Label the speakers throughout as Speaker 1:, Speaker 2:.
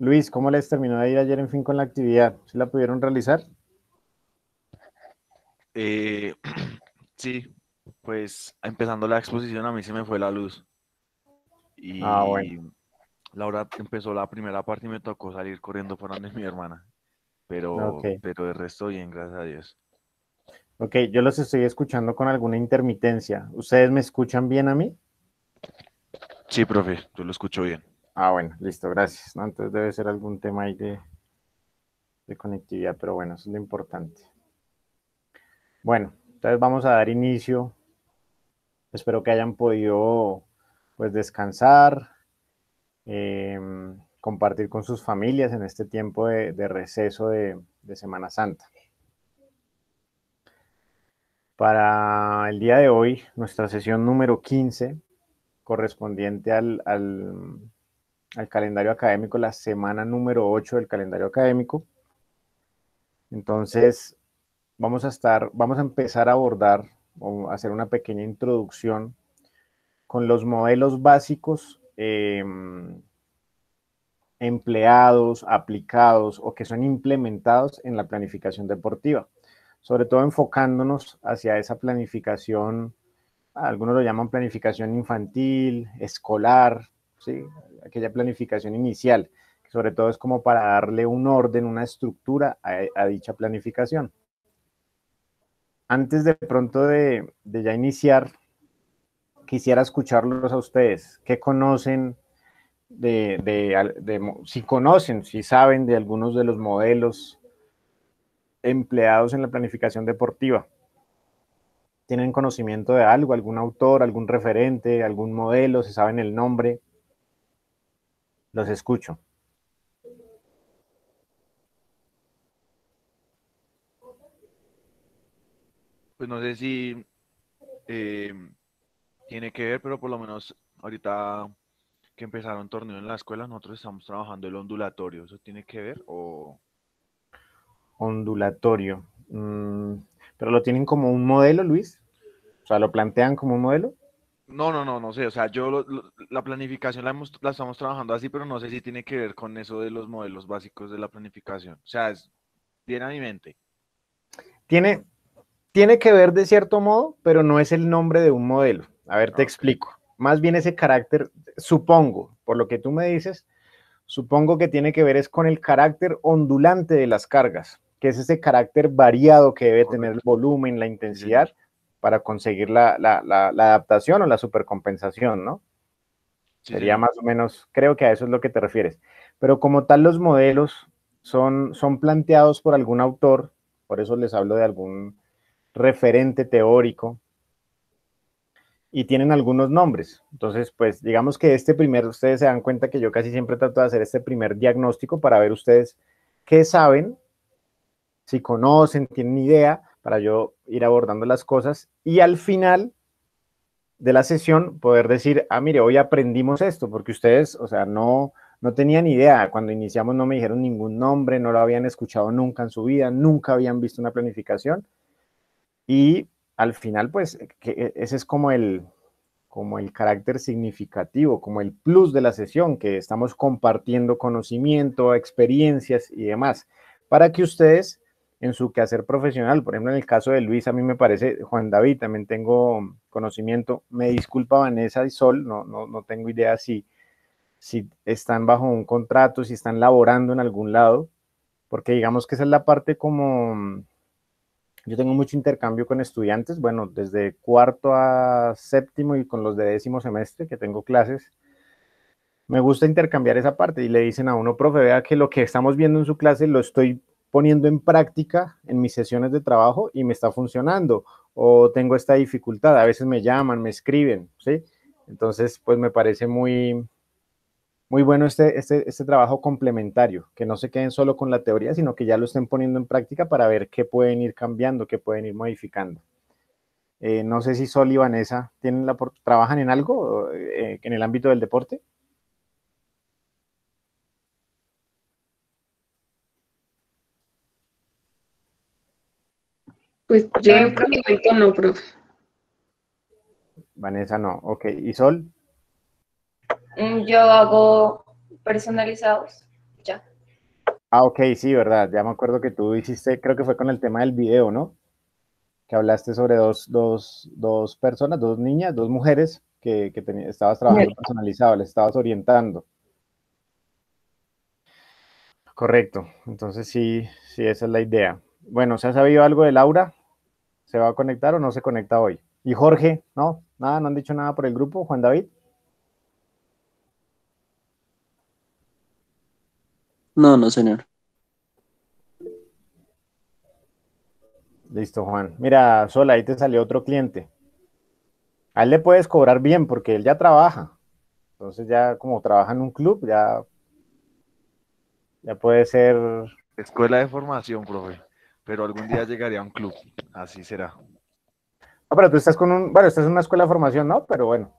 Speaker 1: Luis, ¿cómo les terminó de ir ayer en fin con la actividad? ¿Se la pudieron realizar?
Speaker 2: Eh, sí, pues empezando la exposición a mí se me fue la luz. Y ah, Laura empezó la primera parte y me tocó salir corriendo por donde mi hermana. Pero, pero de resto bien, gracias a Dios.
Speaker 1: Ok, yo los estoy escuchando con alguna intermitencia. ¿Ustedes me escuchan bien a mí?
Speaker 2: Sí, profe, yo lo
Speaker 1: escucho bien. Ah, bueno, listo, gracias. ¿no? Entonces debe ser algún tema ahí de, conectividad, pero bueno, eso es lo importante. Bueno, entonces vamos a dar inicio. Espero que hayan podido pues descansar, em, compartir con sus familias en este tiempo de, receso de, Semana Santa. Para el día de hoy, nuestra sesión número 15, correspondiente al al calendario académico, la semana número 8 del calendario académico. Entonces, vamos a estar, vamos a empezar a abordar o hacer una pequeña introducción con los modelos básicos em, empleados, aplicados o que son implementados en la planificación deportiva, sobre todo enfocándonos hacia esa planificación, algunos lo llaman planificación infantil, escolar, aquella planificación inicial, que sobre todo es como para darle un orden, una estructura a, dicha planificación. Antes de pronto de, ya iniciar, quisiera escucharlos a ustedes. ¿Qué conocen? De, si conocen, si saben de algunos de los modelos empleados en la planificación deportiva. ¿Tienen conocimiento de algo, algún autor, algún referente, algún modelo, se saben el nombre? Los escucho.
Speaker 2: Pues no sé si eh, tiene que ver, pero por lo menos ahorita que empezaron torneo en la escuela, nosotros estamos trabajando el ondulatorio. ¿Eso tiene que ver o...?
Speaker 1: Ondulatorio. Mm, ¿Pero lo tienen como un modelo, Luis? O sea, ¿lo plantean como un modelo?
Speaker 2: No, no, no, no sé. O sea, yo la planificación la, estamos trabajando así, pero no sé si tiene que ver con eso de los modelos básicos de la planificación. O sea, viene a mi mente.
Speaker 1: Tiene, tiene que ver de cierto modo, pero no es el nombre de un modelo. A ver, te explico. Más bien ese carácter, supongo, por lo que tú me dices, supongo que tiene que ver es con el carácter ondulante de las cargas, que es ese carácter variado que debe tener el volumen, la intensidad para conseguir la, adaptación o la supercompensación, ¿no? Sería más o menos, creo que a eso es lo que te refieres. Pero como tal, los modelos son, son planteados por algún autor, por eso les hablo de algún referente teórico, y tienen algunos nombres. Entonces, pues digamos que este primer, ustedes se dan cuenta que yo casi siempre trato de hacer este primer diagnóstico para ver ustedes qué saben, si conocen, tienen idea, para yo ir abordando las cosas y al final de la sesión poder decir, ah, mire, hoy aprendimos esto, porque ustedes, o sea, no, no tenían idea, cuando iniciamos no me dijeron ningún nombre, no lo habían escuchado nunca en su vida, nunca habían visto una planificación y al final, pues, e, ese es como el, como el carácter significativo, como el plus de la sesión, que estamos compartiendo conocimiento, experiencias y demás, para que ustedes en su quehacer profesional. Por ejemplo, en el caso de Luis, a mí me parece, Juan David, también tengo conocimiento, me disculpa Vanessa y Sol, no, no, tengo idea si, si están bajo un contrato, si están laborando en algún lado, porque digamos que esa es la parte como... Yo tengo mucho intercambio con estudiantes, bueno, desde cuarto a séptimo y con los de décimo semestre que tengo clases, me gusta intercambiar esa parte y le dicen a uno, profe, vea que lo que estamos viendo en su clase lo estoy poniendo en práctica en mis sesiones de trabajo y me está funcionando o tengo esta dificultad. A veces me llaman, me escriben, ¿sí? Entonces, pues me parece muy, muy bueno este, este, este trabajo complementario, que no se queden solo con la teoría, sino que ya lo estén poniendo en práctica para ver qué pueden ir cambiando, qué pueden ir modificando. Eh, no sé si Sol y Vanessa tienen la, trabajan en algo eh, en el ámbito del deporte.
Speaker 3: Pues yo en momento no, profe.
Speaker 1: Vanessa no, ok. ¿Y Sol?
Speaker 4: Mm, yo hago personalizados, ya.
Speaker 1: Ah, ok, sí, verdad. Ya me acuerdo que tú hiciste, creo que fue con el tema del video, ¿no? Que hablaste sobre dos, dos, dos personas, dos niñas, dos mujeres que, que estabas trabajando personalizado, les estabas orientando. Correcto, entonces sí, sí, esa es la idea. Bueno, ¿se ha sabido algo de Laura? ¿Se va a conectar o no se conecta hoy? Y Jorge, ¿no? Nada, no han dicho nada por el grupo, Juan David. No, no, señor. Listo, Juan. Mira, Sola, ahí te salió otro cliente. A él le puedes cobrar bien porque él ya trabaja. Entonces ya como trabaja en un club, ya, ya puede ser...
Speaker 2: Escuela de formación, profe pero algún día llegaría a un club, así será.
Speaker 1: Ah, pero tú estás con un, bueno, estás en una escuela de formación, ¿no? Pero bueno,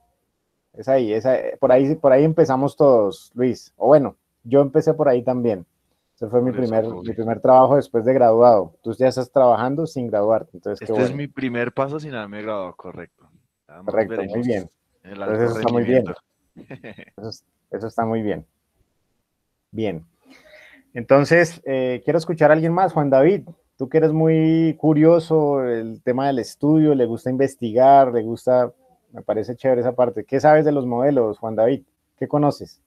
Speaker 1: es ahí, es por ahí, por ahí empezamos todos, Luis. O bueno, yo empecé por ahí también. Ese fue mi primer, mi primer trabajo después de graduado. Tú ya estás trabajando sin graduarte. Entonces, este es
Speaker 2: mi primer paso sin haberme graduado, correcto. correcto, muy bien. eso está muy bien.
Speaker 1: Eso, está muy bien. Bien. Entonces, eh, quiero escuchar a alguien más, Juan David tú que eres muy curioso, el tema del estudio, le gusta investigar, le gusta, me parece chévere esa parte. ¿Qué sabes de los modelos, Juan David? ¿Qué conoces?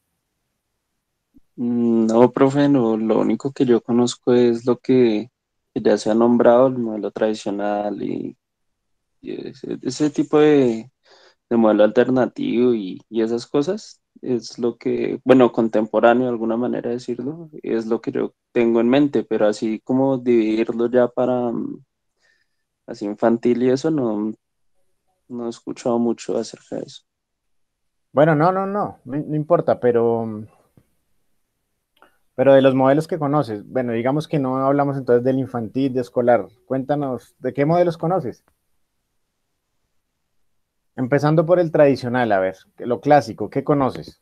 Speaker 5: Mm, no, profe, no, lo único que yo conozco es lo que ya se ha nombrado, el modelo tradicional y, ese, tipo de, modelo alternativo y esas cosas, es lo que, bueno, contemporáneo de alguna manera decirlo, es lo que yo tengo en mente, pero así como dividirlo ya para mm, así infantil y eso, no, no he escuchado mucho acerca de eso.
Speaker 1: Bueno, no, no, no, no, no importa, pero, mm, pero de los modelos que conoces, bueno, digamos que no hablamos entonces del infantil, de escolar, cuéntanos, ¿de qué modelos conoces? Empezando por el tradicional, a ver, lo clásico, ¿qué conoces?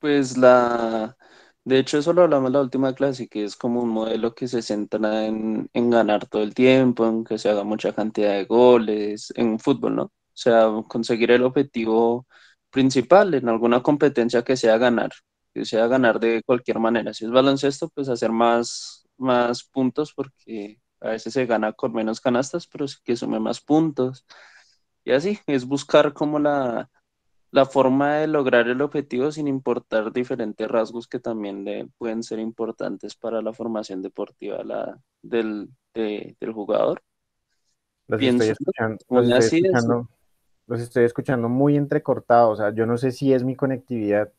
Speaker 5: Pues la, de hecho, eso lo hablamos la última clase, que es como un modelo que se centra en, ganar todo el tiempo, en que se haga mucha cantidad de goles, en fútbol, ¿no? O sea, conseguir el objetivo principal en alguna competencia que sea ganar, que sea ganar de cualquier manera. Si es baloncesto, pues hacer más, más puntos, porque a veces se gana con menos canastas, pero sí que sume más puntos. Y así, es buscar como la, forma de lograr el objetivo sin importar diferentes rasgos que también le pueden ser importantes para la formación deportiva la, del, jugador. Los estoy escuchando,
Speaker 1: los estoy escuchando, muy entrecortados, o sea, yo no sé si es mi conectividad,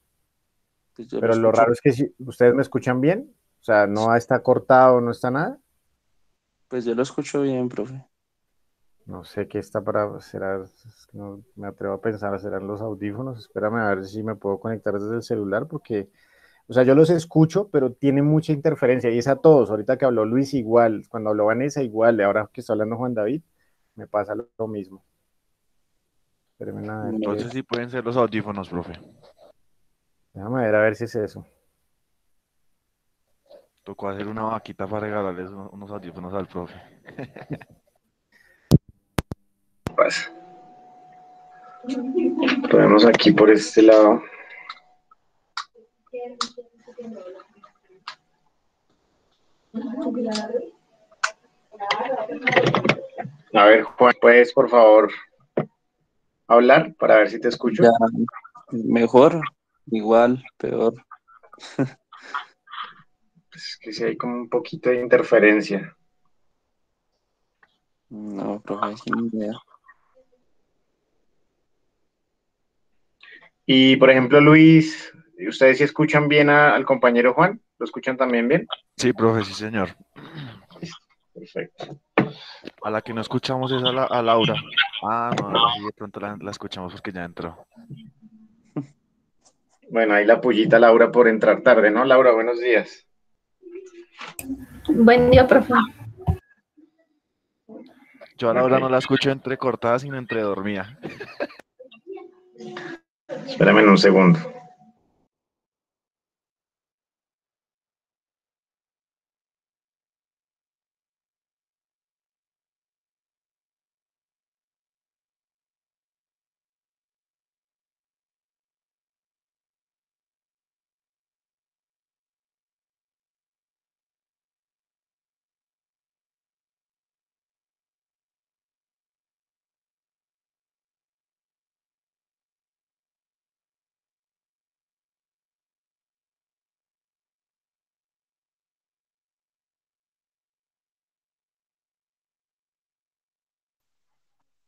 Speaker 1: pues pero lo, lo raro es que si ustedes me escuchan bien, o sea, no está cortado, no está nada. Pues yo lo escucho bien, profe. No sé qué está para. Será. No me atrevo a pensar, serán los audífonos. Espérame a ver si me puedo conectar desde el celular, porque. O sea, yo los escucho, pero tiene mucha interferencia y es a todos. Ahorita que habló Luis, igual. Cuando habló Vanessa, igual. y Ahora que está hablando Juan David, me pasa lo mismo.
Speaker 2: Entonces, sí pueden ser los audífonos, profe. Déjame ver a ver si es eso. Tocó hacer una vaquita para regalarles unos audífonos al profe.
Speaker 3: pasa. Pues.
Speaker 1: Podemos aquí
Speaker 2: por este lado.
Speaker 1: A ver, Juan, ¿puedes por favor hablar para ver si te escucho? mejor, igual, peor. Es que si hay como un poquito de interferencia. No, profe, sin idea. Y por ejemplo, Luis, ¿ustedes sí escuchan bien al compañero Juan? ¿Lo escuchan también bien?
Speaker 2: Sí, profe, sí, señor.
Speaker 1: Perfecto.
Speaker 2: A la que no escuchamos es a, Laura. Ah, no, de pronto la, escuchamos porque ya entró. Bueno,
Speaker 1: ahí la pullita Laura por entrar tarde, ¿no? Laura, buenos días.
Speaker 3: Buen día, profe.
Speaker 2: Yo a Laura no la escucho entre cortada, sino entre dormida. Espérame un segundo.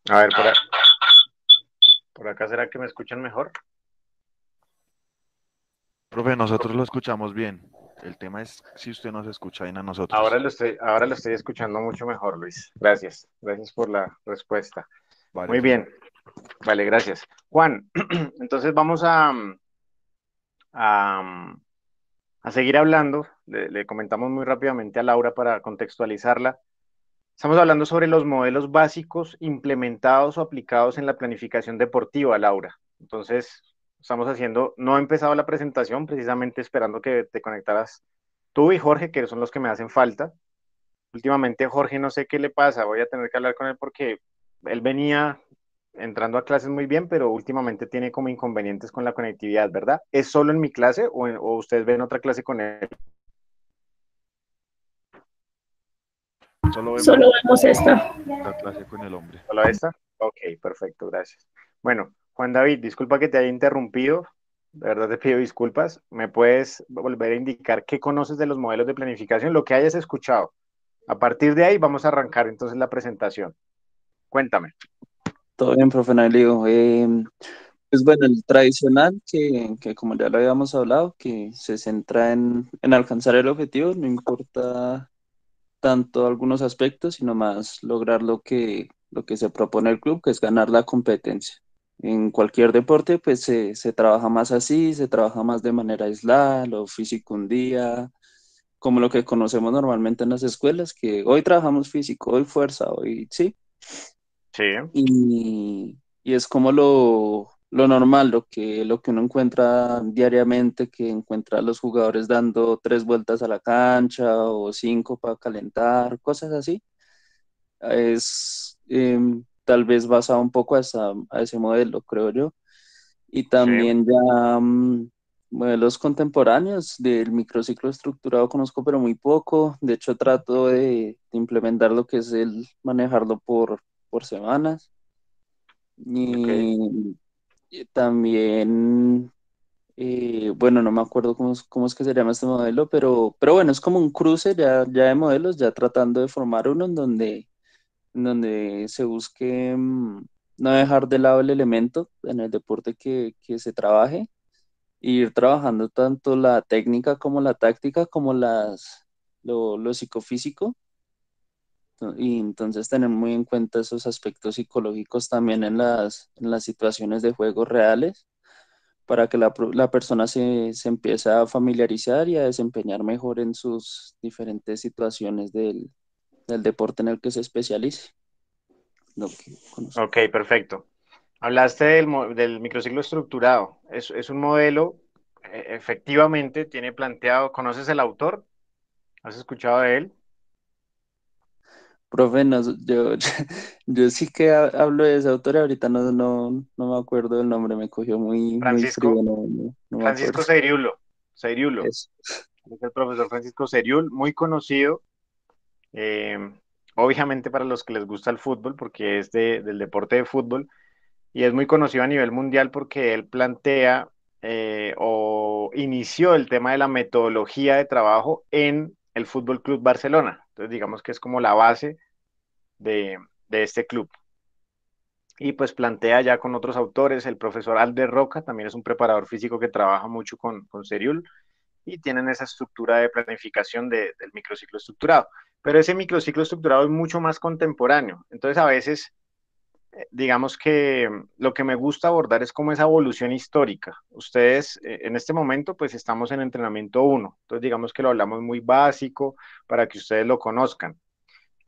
Speaker 1: A ver, por, acá será que me escuchan mejor.
Speaker 2: Profe, nosotros lo escuchamos bien. El tema es si usted nos escucha bien a nosotros. Ahora
Speaker 1: lo estoy, ahora lo estoy escuchando mucho mejor, Luis. Gracias. Gracias por la respuesta. Muy bien. Vale, gracias. Juan, entonces vamos a, a, seguir hablando. le, comentamos muy rápidamente a Laura para contextualizarla Estamos hablando sobre los modelos básicos implementados o aplicados en la planificación deportiva, Laura. Entonces, estamos haciendo, no he empezado la presentación, precisamente esperando que te conectaras tú y Jorge, que son los que me hacen falta. Últimamente, Jorge, no sé qué le pasa, voy a tener que hablar con él porque él venía entrando a clases muy bien, pero últimamente tiene como inconvenientes con la conectividad, ¿verdad? ¿Es solo en mi clase o, ustedes ven otra clase con él? Solo vemos, esta. clase con el hombre. ¿Solo esta? Ok, perfecto, gracias. Bueno, Juan David, disculpa que te haya interrumpido. De verdad te pido disculpas. ¿Me puedes volver a indicar qué conoces de los modelos de planificación, lo que hayas escuchado? A partir de ahí vamos a arrancar entonces la presentación. Cuéntame. Todo bien, profe Nalio. Eh, pues bueno, el tradicional, que, como ya lo habíamos
Speaker 5: hablado, que se centra en alcanzar el objetivo, no importa tanto algunos aspectos, sino más lograr lo que, lo que se propone el club, que es ganar la competencia. En cualquier deporte, pues se, se trabaja más así, se trabaja más de manera aislada, lo físico un día, como lo que conocemos normalmente en las escuelas, que hoy trabajamos físico, hoy fuerza, hoy sí.
Speaker 1: Sí.
Speaker 5: Y, y es como lo, lo normal, lo que, lo que uno encuentra diariamente, que encuentra los jugadores dando tres vueltas a la cancha o cinco para calentar, cosas así. Es em, tal vez basado un poco a, ese modelo, creo yo. Y también ya mm, modelos contemporáneos del microciclo estructurado conozco, pero muy poco. De hecho, trato de, implementar lo que es el manejarlo por, semanas. Y, también, eh, bueno, no me acuerdo cómo, es que se llama este modelo, pero, pero bueno, es como un cruce ya, de modelos, ya tratando de formar uno en donde, donde se busque mm, no dejar de lado el elemento en el deporte que, se trabaje e ir trabajando tanto la técnica como la táctica, como las, lo, lo psicofísico y entonces tener muy en cuenta esos aspectos psicológicos también en las, situaciones de juegos reales para que la, persona se, empiece a familiarizar y a desempeñar mejor en sus diferentes situaciones del, deporte en el que se
Speaker 1: especialice. ok, perfecto. Hablaste del, del microciclo estructurado. Es, es un modelo, e, efectivamente, tiene planteado, ¿conoces el autor? ¿Has escuchado de él?
Speaker 5: Profe, yo, yo sí que hablo de ese autor, ahorita no, no, no me acuerdo el nombre, me cogió muy... Francisco, Francisco
Speaker 1: Seriulo, Es. el profesor Francisco Seriul, muy conocido, eh, obviamente para los que les gusta el fútbol, porque es de, del deporte de fútbol, y es muy conocido a nivel mundial porque él plantea eh, o inició el tema de la metodología de trabajo en el Fútbol Club Barcelona. Entonces, digamos que es como la base de, este club. Y pues plantea ya con otros autores, el profesor Alde Roca, también es un preparador físico que trabaja mucho con, con Seriul, y tienen esa estructura de planificación del microciclo estructurado. Pero ese microciclo estructurado es mucho más contemporáneo. Entonces a veces, eh, digamos que mm, lo que me gusta abordar es como esa evolución histórica. Ustedes eh, en este momento pues estamos en entrenamiento 1, entonces digamos que lo hablamos muy básico para que ustedes lo conozcan.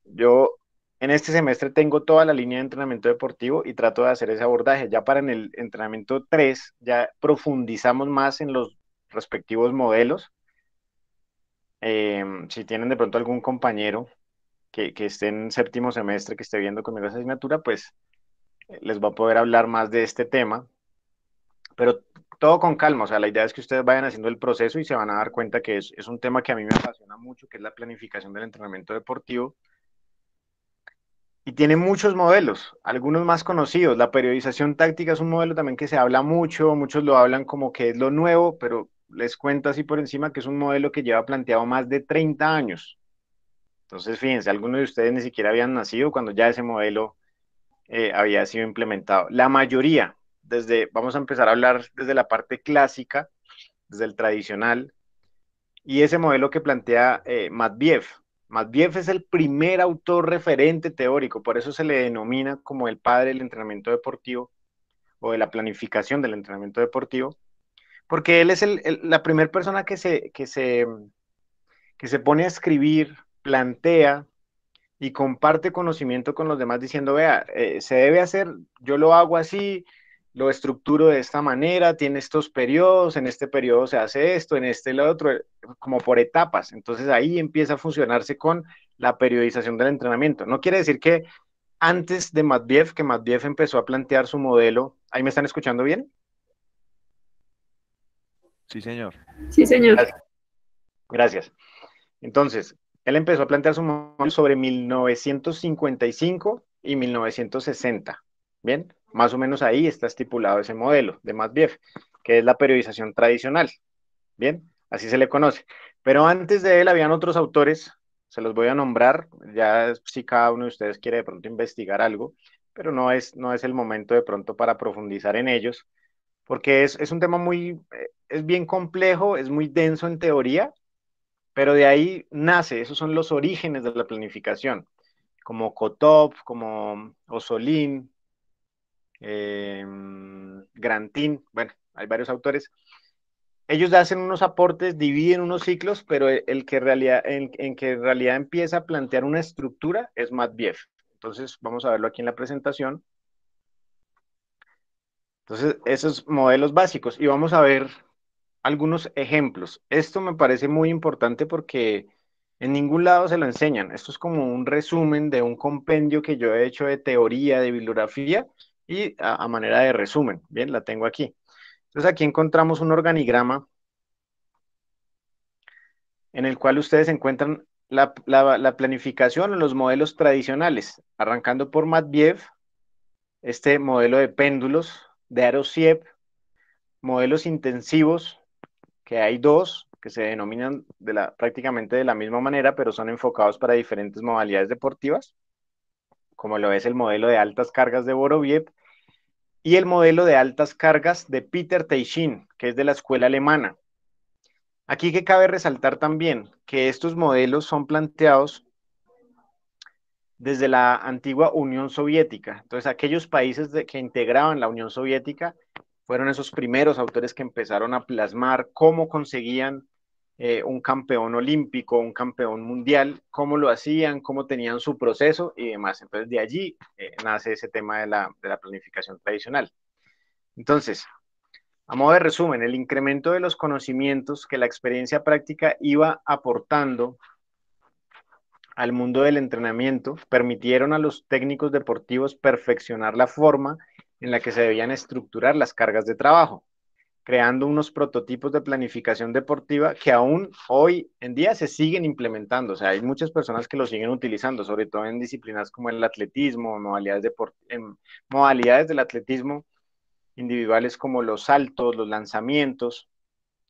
Speaker 1: Yo en este semestre tengo toda la línea de entrenamiento deportivo y trato de hacer ese abordaje. Ya para en el entrenamiento 3 ya profundizamos más en los respectivos modelos. Em, si tienen de pronto algún compañero que, esté en séptimo semestre, que esté viendo conmigo esa asignatura, pues eh, les va a poder hablar más de este tema. Pero todo con calma, o sea, la idea es que ustedes vayan haciendo el proceso y se van a dar cuenta que es, es un tema que a mí me apasiona mucho, que es la planificación del entrenamiento deportivo y tiene muchos modelos, algunos más conocidos. La periodización táctica es un modelo también que se habla mucho, muchos lo hablan como que es lo nuevo, pero les cuento así por encima que es un modelo que lleva planteado más de 30 años. Entonces, fíjense, algunos de ustedes ni siquiera habían nacido cuando ya ese modelo eh, había sido implementado. La mayoría, desde, vamos a empezar a hablar desde la parte clásica, desde el tradicional, y ese modelo que plantea eh, Matviev, Matvief es el primer autor referente teórico, por eso se le denomina como el padre del entrenamiento deportivo o de la planificación del entrenamiento deportivo, porque él es la primera persona que se, pone a escribir, plantea y comparte conocimiento con los demás diciendo, vea, eh, se debe hacer, yo lo hago así, lo estructuro de esta manera, tiene estos periodos, en este periodo se hace esto, en este lo otro, como por etapas. Entonces ahí empieza a funcionarse con la periodización del entrenamiento. No quiere decir que antes de Matviev, que Matviev empezó a plantear su modelo, ¿ahí me están escuchando bien? Sí, señor. Sí, señor. Gracias. Entonces, él empezó a plantear su modelo sobre 1955 y 1960. Bien, más o menos ahí está estipulado ese modelo de MATBIEF, que es la periodización tradicional. Bien, así se le conoce. Pero antes de él habían otros autores, se los voy a nombrar, ya si cada uno de ustedes quiere de pronto investigar algo, pero no es, no es el momento de pronto para profundizar en ellos, porque es, un tema muy, eh, es bien complejo, es muy denso en teoría, pero de ahí nace, esos son los orígenes de la planificación, como Kotov, como Osolín, eh, Grantin, bueno, hay varios autores. Ellos hacen unos aportes, dividen unos ciclos, pero e, el, que realidad, en, que en realidad empieza a plantear una estructura es Matbiev. Entonces, vamos a verlo aquí en la presentación. Entonces, esos modelos básicos. Y vamos a ver algunos ejemplos. Esto me parece muy importante porque en ningún lado se lo enseñan. Esto es como un resumen de un compendio que yo he hecho de teoría, de bibliografía, y a, manera de resumen, bien, la tengo aquí. Entonces aquí encontramos un organigrama en el cual ustedes encuentran la, planificación en los modelos tradicionales, arrancando por Matviev, este modelo de péndulos de Arosiev, modelos intensivos, que hay dos, que se denominan prácticamente de la misma manera, pero son enfocados para diferentes modalidades deportivas como lo es el modelo de altas cargas de Boroviev, y el modelo de altas cargas de Peter Teichin, que es de la escuela alemana. Aquí que cabe resaltar también que estos modelos son planteados desde la antigua Unión Soviética. Entonces, aquellos países que integraban la Unión Soviética fueron esos primeros autores que empezaron a plasmar cómo conseguían eh, un campeón olímpico, un campeón mundial, cómo lo hacían, cómo tenían su proceso y demás. Entonces, de allí eh, nace ese tema de la planificación tradicional. Entonces, a modo de resumen, el incremento de los conocimientos que la experiencia práctica iba aportando al mundo del entrenamiento permitieron a los técnicos deportivos perfeccionar la forma en la que se debían estructurar las cargas de trabajo creando unos prototipos de planificación deportiva que aún hoy en día se siguen implementando. O sea, hay muchas personas que lo siguen utilizando, sobre todo en disciplinas como el atletismo, modalidades, modalidades del atletismo individuales como los saltos, los lanzamientos.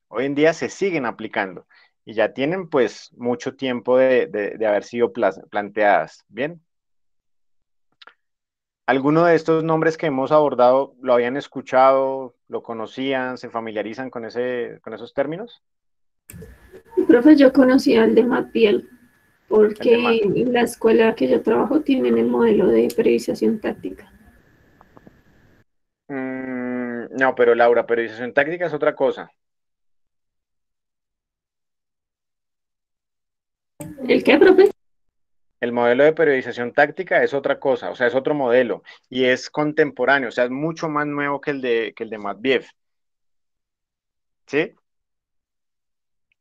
Speaker 1: Hoy en día se siguen aplicando y ya tienen pues mucho tiempo de, de haber sido planteadas. Bien. ¿Alguno de estos nombres que hemos abordado lo habían escuchado, lo conocían, se familiarizan con, ese, con esos términos?
Speaker 3: Profe, yo conocía el de Matiel, porque la escuela que yo trabajo tienen el modelo de periodización táctica.
Speaker 1: Mm, no, pero Laura, periodización táctica es otra cosa.
Speaker 2: ¿El qué, profe?
Speaker 1: El modelo de periodización táctica es otra cosa, o sea, es otro modelo y es contemporáneo, o sea, es mucho más nuevo que el de, que el de Matviev. ¿Sí?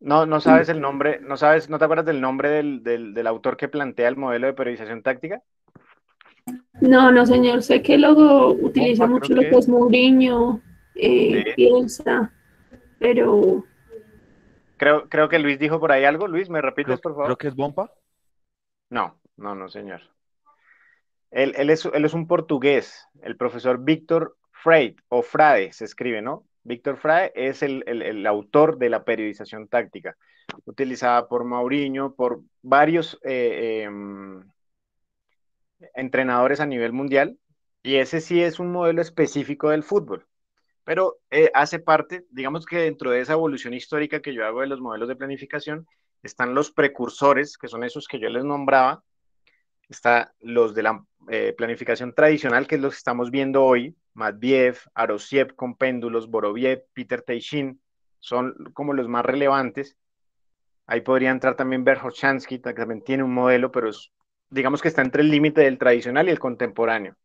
Speaker 1: No, no sabes el nombre, no sabes, ¿no te acuerdas del nombre del, autor que plantea el modelo de periodización táctica?
Speaker 3: No, no, señor, sé que luego utiliza mucho lo que es Mourinho,
Speaker 1: eh,
Speaker 3: piensa,
Speaker 1: pero... Creo, creo que Luis dijo por ahí algo. Luis, ¿me repites, por favor? Creo que es Bompa. No, no, no, señor. Él, él, es, un portugués, el profesor Víctor Frey o Frade se escribe, ¿no? Víctor Frade es el, autor de la periodización táctica, utilizada por Mauriño, por varios eh, em, entrenadores a nivel mundial, y ese sí es un modelo específico del fútbol, pero eh, hace parte, digamos que dentro de esa evolución histórica que yo hago de los modelos de planificación, están los precursores, que son esos que yo les nombraba, está los de la eh, planificación tradicional, que es los que estamos viendo hoy, Matviev, Arosiev con péndulos, Boroviev, Peter Teichin, son como los más relevantes. Ahí podría entrar también Berhochansky, que también tiene un modelo, pero digamos que está entre el límite del tradicional y el contemporáneo.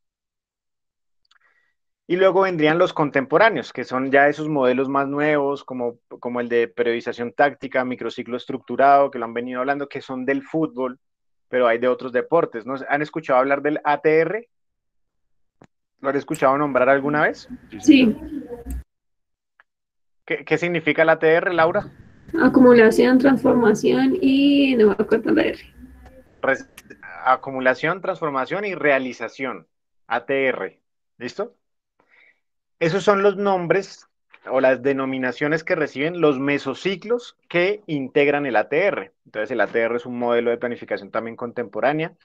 Speaker 1: Y luego vendrían los contemporáneos, que son ya esos modelos más nuevos, como, como el de periodización táctica, microciclo estructurado, que lo han venido hablando, que son del fútbol, pero hay de otros deportes. ¿no? ¿Han escuchado hablar del ATR? ¿Lo han escuchado nombrar alguna vez? Sí. ¿Qué, significa el ATR, Laura?
Speaker 3: Acumulación, transformación y no me acuerdo la R.
Speaker 1: acumulación, transformación y realización. ATR. ¿Listo? Esos son los nombres o las denominaciones que reciben los mesociclos que integran el ATR. Entonces, el ATR es un modelo de planificación también contemporánea,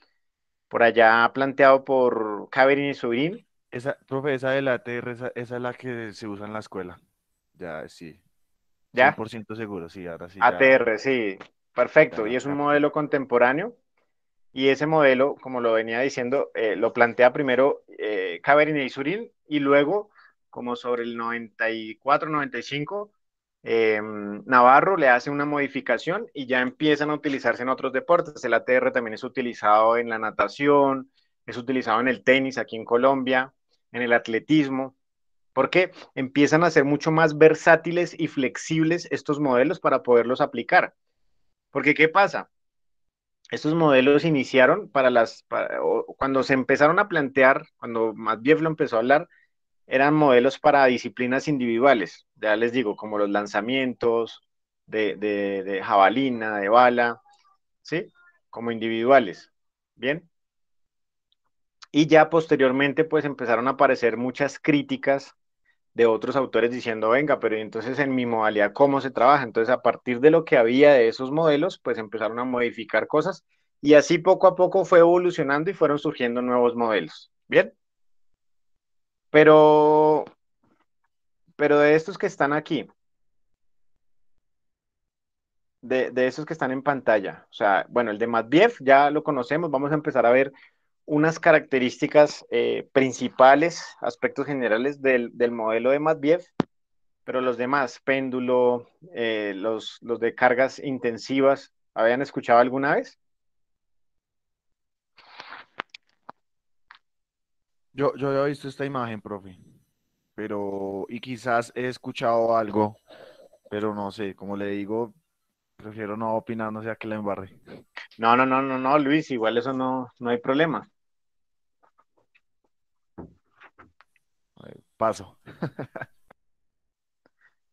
Speaker 1: por allá planteado por Caverin y surín Esa, profe,
Speaker 2: esa del ATR, esa, es la que se usa en la escuela. Ya, sí. ¿Ya? 100% seguro, sí, ahora sí. ATR,
Speaker 1: sí. Perfecto. y es un modelo contemporáneo. Y ese modelo, como lo venía diciendo, eh, lo plantea primero eh, y Surin y luego como sobre el 94-95, em, Navarro le hace una modificación y ya empiezan a utilizarse en otros deportes. El ATR también es utilizado en la natación, es utilizado en el tenis aquí en Colombia, en el atletismo, porque empiezan a ser mucho más versátiles y flexibles estos modelos para poderlos aplicar. Porque ¿qué pasa? Estos modelos iniciaron para las, cuando se empezaron a plantear, cuando Matt lo empezó a hablar, eran modelos para disciplinas individuales, ya les digo, como los lanzamientos de, jabalina, de bala, ¿sí? Como individuales, ¿bien? Y ya posteriormente, pues empezaron a aparecer muchas críticas de otros autores diciendo, venga, pero entonces en mi modalidad, ¿cómo se trabaja? Entonces, a partir de lo que había de esos modelos, pues empezaron a modificar cosas y así poco a poco fue evolucionando y fueron surgiendo nuevos modelos. Bien. Pero, pero de estos que están aquí, de, de estos que están en pantalla, o sea, bueno, el de Matviev ya lo conocemos, vamos a empezar a ver unas características eh, principales, aspectos generales del, modelo de Matviev, pero los demás, péndulo, eh, los, los de cargas intensivas, ¿habían escuchado alguna vez?
Speaker 2: Yo, yo he visto esta imagen, profe, pero y quizás he escuchado algo, pero no sé, como le digo, prefiero no opinar, no sea que la embarre.
Speaker 1: No, no, no, no, no, Luis, igual eso no, no hay problema.
Speaker 2: Paso.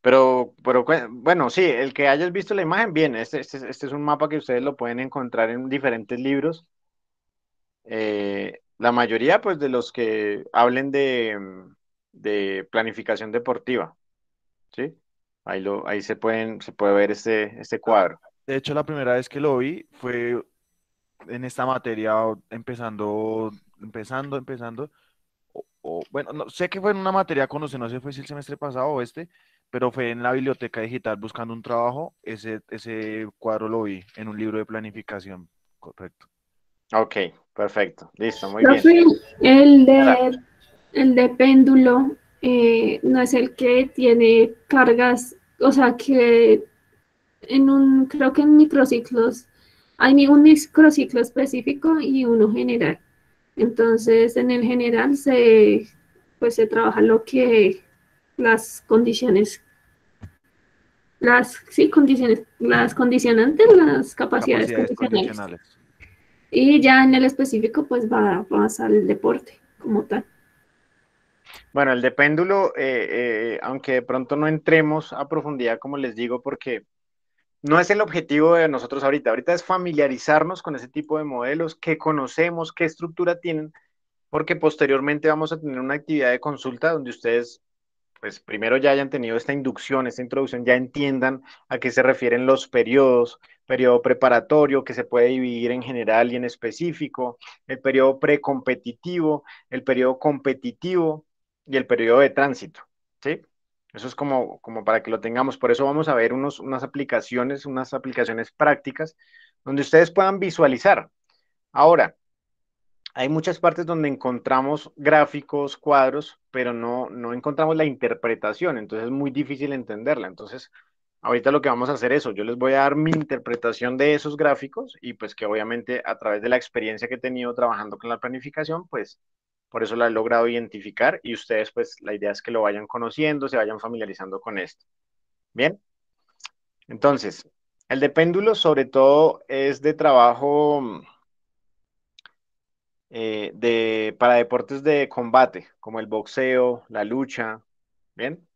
Speaker 1: Pero, pero bueno, sí, el que hayas visto la imagen, bien, este, este, este es un mapa que ustedes lo pueden encontrar en diferentes libros. Eh, la mayoría pues de los que hablen de, planificación deportiva, ¿sí? Ahí, lo, ahí se, pueden, se puede ver este, este, cuadro.
Speaker 2: De hecho, la primera vez que lo vi fue en esta materia, empezando, empezando, empezando. O, bueno, no, sé que fue en una materia conocida, no sé si fue el semestre pasado o este, pero fue en la biblioteca digital buscando un trabajo. Ese, ese cuadro lo vi en un libro de planificación, correcto. Ok, Perfecto, listo, muy bien. El
Speaker 3: de, el péndulo eh, no es el que tiene cargas, o sea que en un, creo que en microciclos, hay un microciclo específico y uno general. Entonces, en el general se, pues se trabaja lo que las condiciones, las sí, condiciones, las condicionantes, las capacidades, condicionales. Y ya en el específico, pues va a pasar al deporte como tal.
Speaker 1: Bueno, el de péndulo, eh, eh, aunque de pronto no entremos a profundidad, como les digo, porque no es el objetivo de nosotros ahorita. Ahorita es familiarizarnos con ese tipo de modelos, que conocemos, qué estructura tienen, porque posteriormente vamos a tener una actividad de consulta donde ustedes pues primero ya hayan tenido esta inducción, esta introducción, ya entiendan a qué se refieren los periodos, periodo preparatorio que se puede dividir en general y en específico, el periodo precompetitivo, el periodo competitivo y el periodo de tránsito, ¿sí? Eso es como, como para que lo tengamos. Por eso vamos a ver unas aplicaciones, unas aplicaciones prácticas donde ustedes puedan visualizar. Ahora, hay muchas partes donde encontramos gráficos, cuadros, pero no, no encontramos la interpretación, entonces es muy difícil entenderla. Entonces, ahorita lo que vamos a hacer es eso, yo les voy a dar mi interpretación de esos gráficos y pues que obviamente a través de la experiencia que he tenido trabajando con la planificación, pues por eso la he logrado identificar y ustedes pues la idea es que lo vayan conociendo, se vayan familiarizando con esto. Bien, entonces, el de péndulo sobre todo es de trabajo eh, de, para deportes de combate, como el boxeo, la lucha, ¿bien?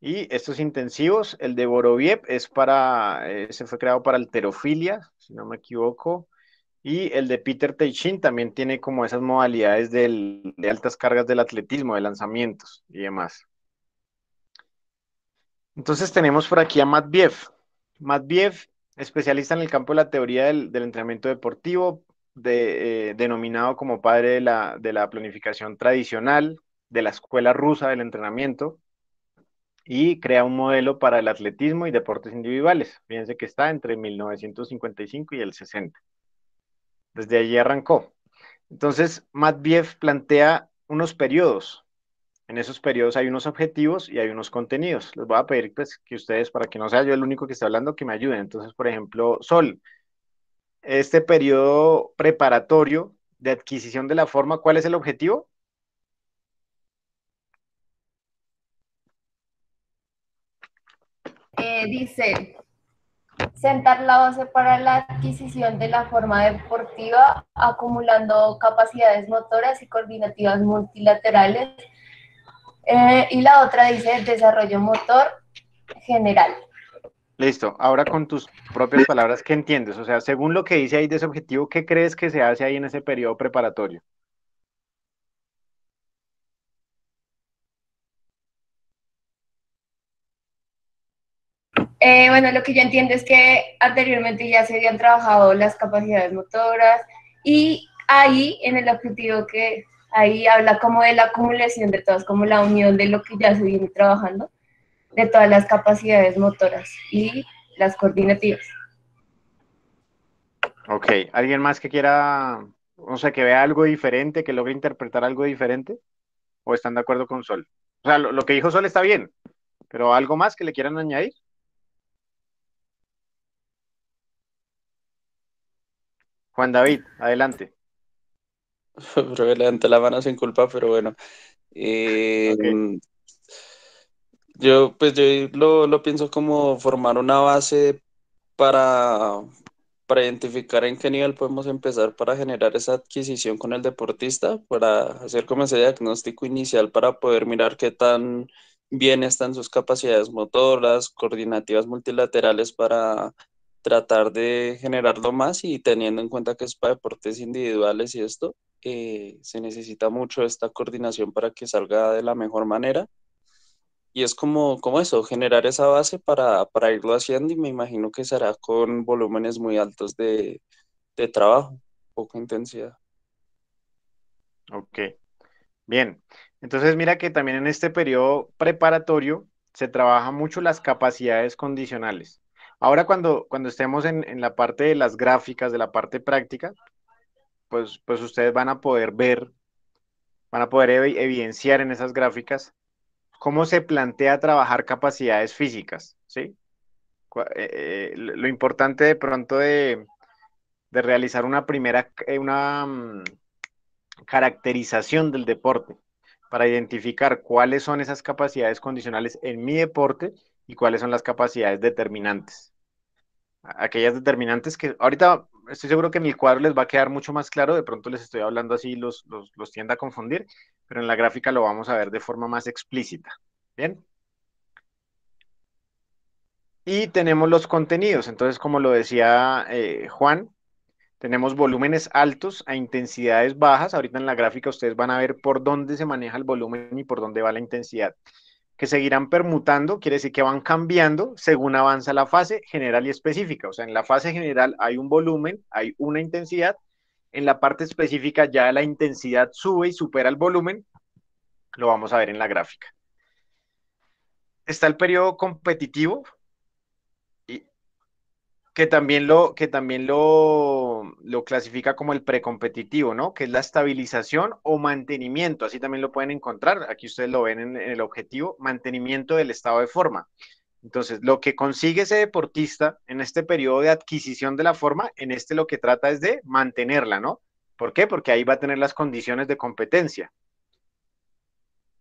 Speaker 1: Y estos intensivos, el de Boroviev es para, eh, se fue creado para alterofilia, si no me equivoco, y el de Peter Teichin también tiene como esas modalidades de altas cargas del atletismo, de lanzamientos y demás. Entonces tenemos por aquí a Matt Biev, especialista en el campo de la teoría del entrenamiento deportivo, de, eh, denominado como padre de la, planificación tradicional, de la escuela rusa del entrenamiento, y crea un modelo para el atletismo y deportes individuales. Fíjense que está entre 1955 y el 60. Desde allí arrancó. Entonces, Matviev plantea unos periodos. En esos periodos hay unos objetivos y hay unos contenidos. Les voy a pedir pues, que ustedes, para que no sea yo el único que esté hablando, que me ayuden. Entonces, por ejemplo, Sol, este periodo preparatorio de adquisición de la forma, ¿cuál es el objetivo?
Speaker 4: Eh, dice, sentar la base para la adquisición de la forma deportiva, acumulando capacidades motoras y coordinativas multilaterales. Eh, y la otra dice, desarrollo motor general.
Speaker 1: Listo, ahora con tus propias palabras, ¿qué entiendes? O sea, según lo que dice ahí de ese objetivo, ¿qué crees que se hace ahí en ese periodo preparatorio?
Speaker 4: Eh, bueno, lo que yo entiendo es que anteriormente ya se habían trabajado las capacidades motoras y ahí en el objetivo que ahí habla como de la acumulación de todas, como la unión de lo que ya se viene trabajando de todas las capacidades motoras y las coordinativas.
Speaker 1: Ok, ¿alguien más que quiera, o sea, que vea algo diferente, que logre interpretar algo diferente? ¿O están de acuerdo con Sol? O sea, lo, que dijo Sol está bien, pero ¿algo más que le quieran añadir? Juan David,
Speaker 5: adelante. Probablemente la mano sin culpa, pero bueno. Eh, yo, pues yo lo, pienso como formar una base para, identificar en qué nivel podemos empezar para generar esa adquisición con el deportista, para hacer como ese diagnóstico inicial para poder mirar qué tan bien están sus capacidades motoras, coordinativas multilaterales para tratar de generarlo más y teniendo en cuenta que es para deportes individuales y esto, eh, se necesita mucho esta coordinación para que salga de la mejor manera y es como, como eso, generar esa base para, irlo haciendo y me imagino que será con volúmenes muy altos de, trabajo, poca
Speaker 1: intensidad. Ok, bien. Entonces mira que también en este periodo preparatorio se trabaja mucho las capacidades condicionales. Ahora cuando, cuando estemos en, la parte de las gráficas, de la parte práctica, pues, pues ustedes van a poder ver, van a poder evidenciar en esas gráficas cómo se plantea trabajar capacidades físicas, ¿sí? Eh, eh, lo importante de pronto de, realizar una primera, eh, una mm, caracterización del deporte para identificar cuáles son esas capacidades condicionales en mi deporte y cuáles son las capacidades determinantes. Aquellas determinantes que ahorita estoy seguro que en mi cuadro les va a quedar mucho más claro, de pronto les estoy hablando así, los, los, los tiende a confundir, pero en la gráfica lo vamos a ver de forma más explícita. Bien. Y tenemos los contenidos. Entonces, como lo decía eh, Juan, tenemos volúmenes altos a intensidades bajas. Ahorita en la gráfica ustedes van a ver por dónde se maneja el volumen y por dónde va la intensidad. Que seguirán permutando, quiere decir que van cambiando según avanza la fase general y específica. O sea, en la fase general hay un volumen, hay una intensidad en la parte específica ya la intensidad sube y supera el volumen, lo vamos a ver en la gráfica. Está el periodo competitivo, que también, lo, que también lo, clasifica como el precompetitivo, ¿no? Que es la estabilización o mantenimiento, así también lo pueden encontrar, aquí ustedes lo ven en, en el objetivo, mantenimiento del estado de forma. Entonces, lo que consigue ese deportista en este periodo de adquisición de la forma, en este lo que trata es de mantenerla, ¿no? ¿Por qué? Porque ahí va a tener las condiciones de competencia.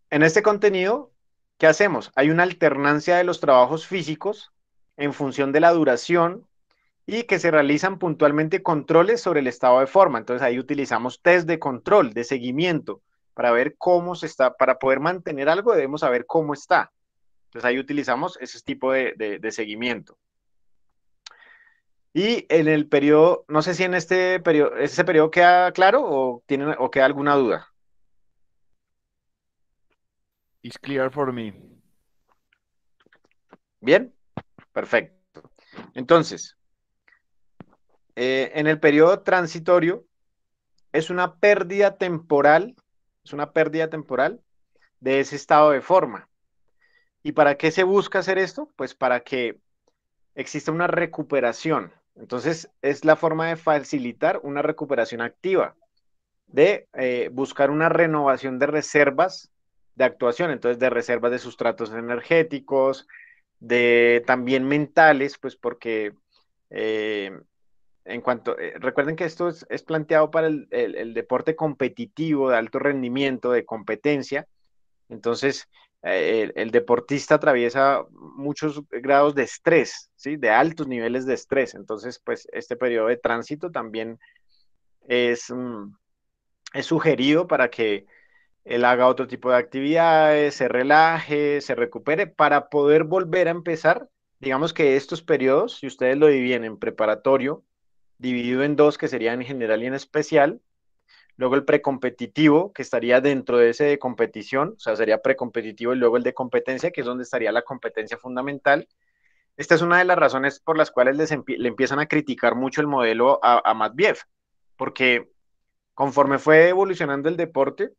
Speaker 1: En este contenido, ¿qué hacemos? Hay una alternancia de los trabajos físicos en función de la duración y que se realizan puntualmente controles sobre el estado de forma. Entonces ahí utilizamos test de control, de seguimiento, para ver cómo se está, para poder mantener algo debemos saber cómo está. Entonces ahí utilizamos ese tipo de, seguimiento. Y en el periodo, no sé si en este periodo, ¿ese periodo queda claro o, tiene, o queda alguna duda? It's clear for me. Bien, perfecto. Entonces, eh, en el periodo transitorio es una pérdida temporal, es una pérdida temporal de ese estado de forma. ¿Y para qué se busca hacer esto? Pues para que exista una recuperación. Entonces, es la forma de facilitar una recuperación activa, de eh, buscar una renovación de reservas de actuación, entonces de reservas de sustratos energéticos, de también mentales, pues porque eh, en cuanto, eh, recuerden que esto es, planteado para el, deporte competitivo, de alto rendimiento, de competencia, entonces eh, el, deportista atraviesa muchos grados de estrés, ¿sí? de altos niveles de estrés. Entonces, pues este periodo de tránsito también es, mm, es sugerido para que él haga otro tipo de actividades, se relaje, se recupere para poder volver a empezar. Digamos que estos periodos, si ustedes lo dividen en preparatorio, dividido en dos, que serían en general y en especial, luego el precompetitivo, que estaría dentro de ese de competición, o sea, sería precompetitivo y luego el de competencia, que es donde estaría la competencia fundamental. Esta es una de las razones por las cuales le empiezan a criticar mucho el modelo a, a porque conforme fue evolucionando el deporte,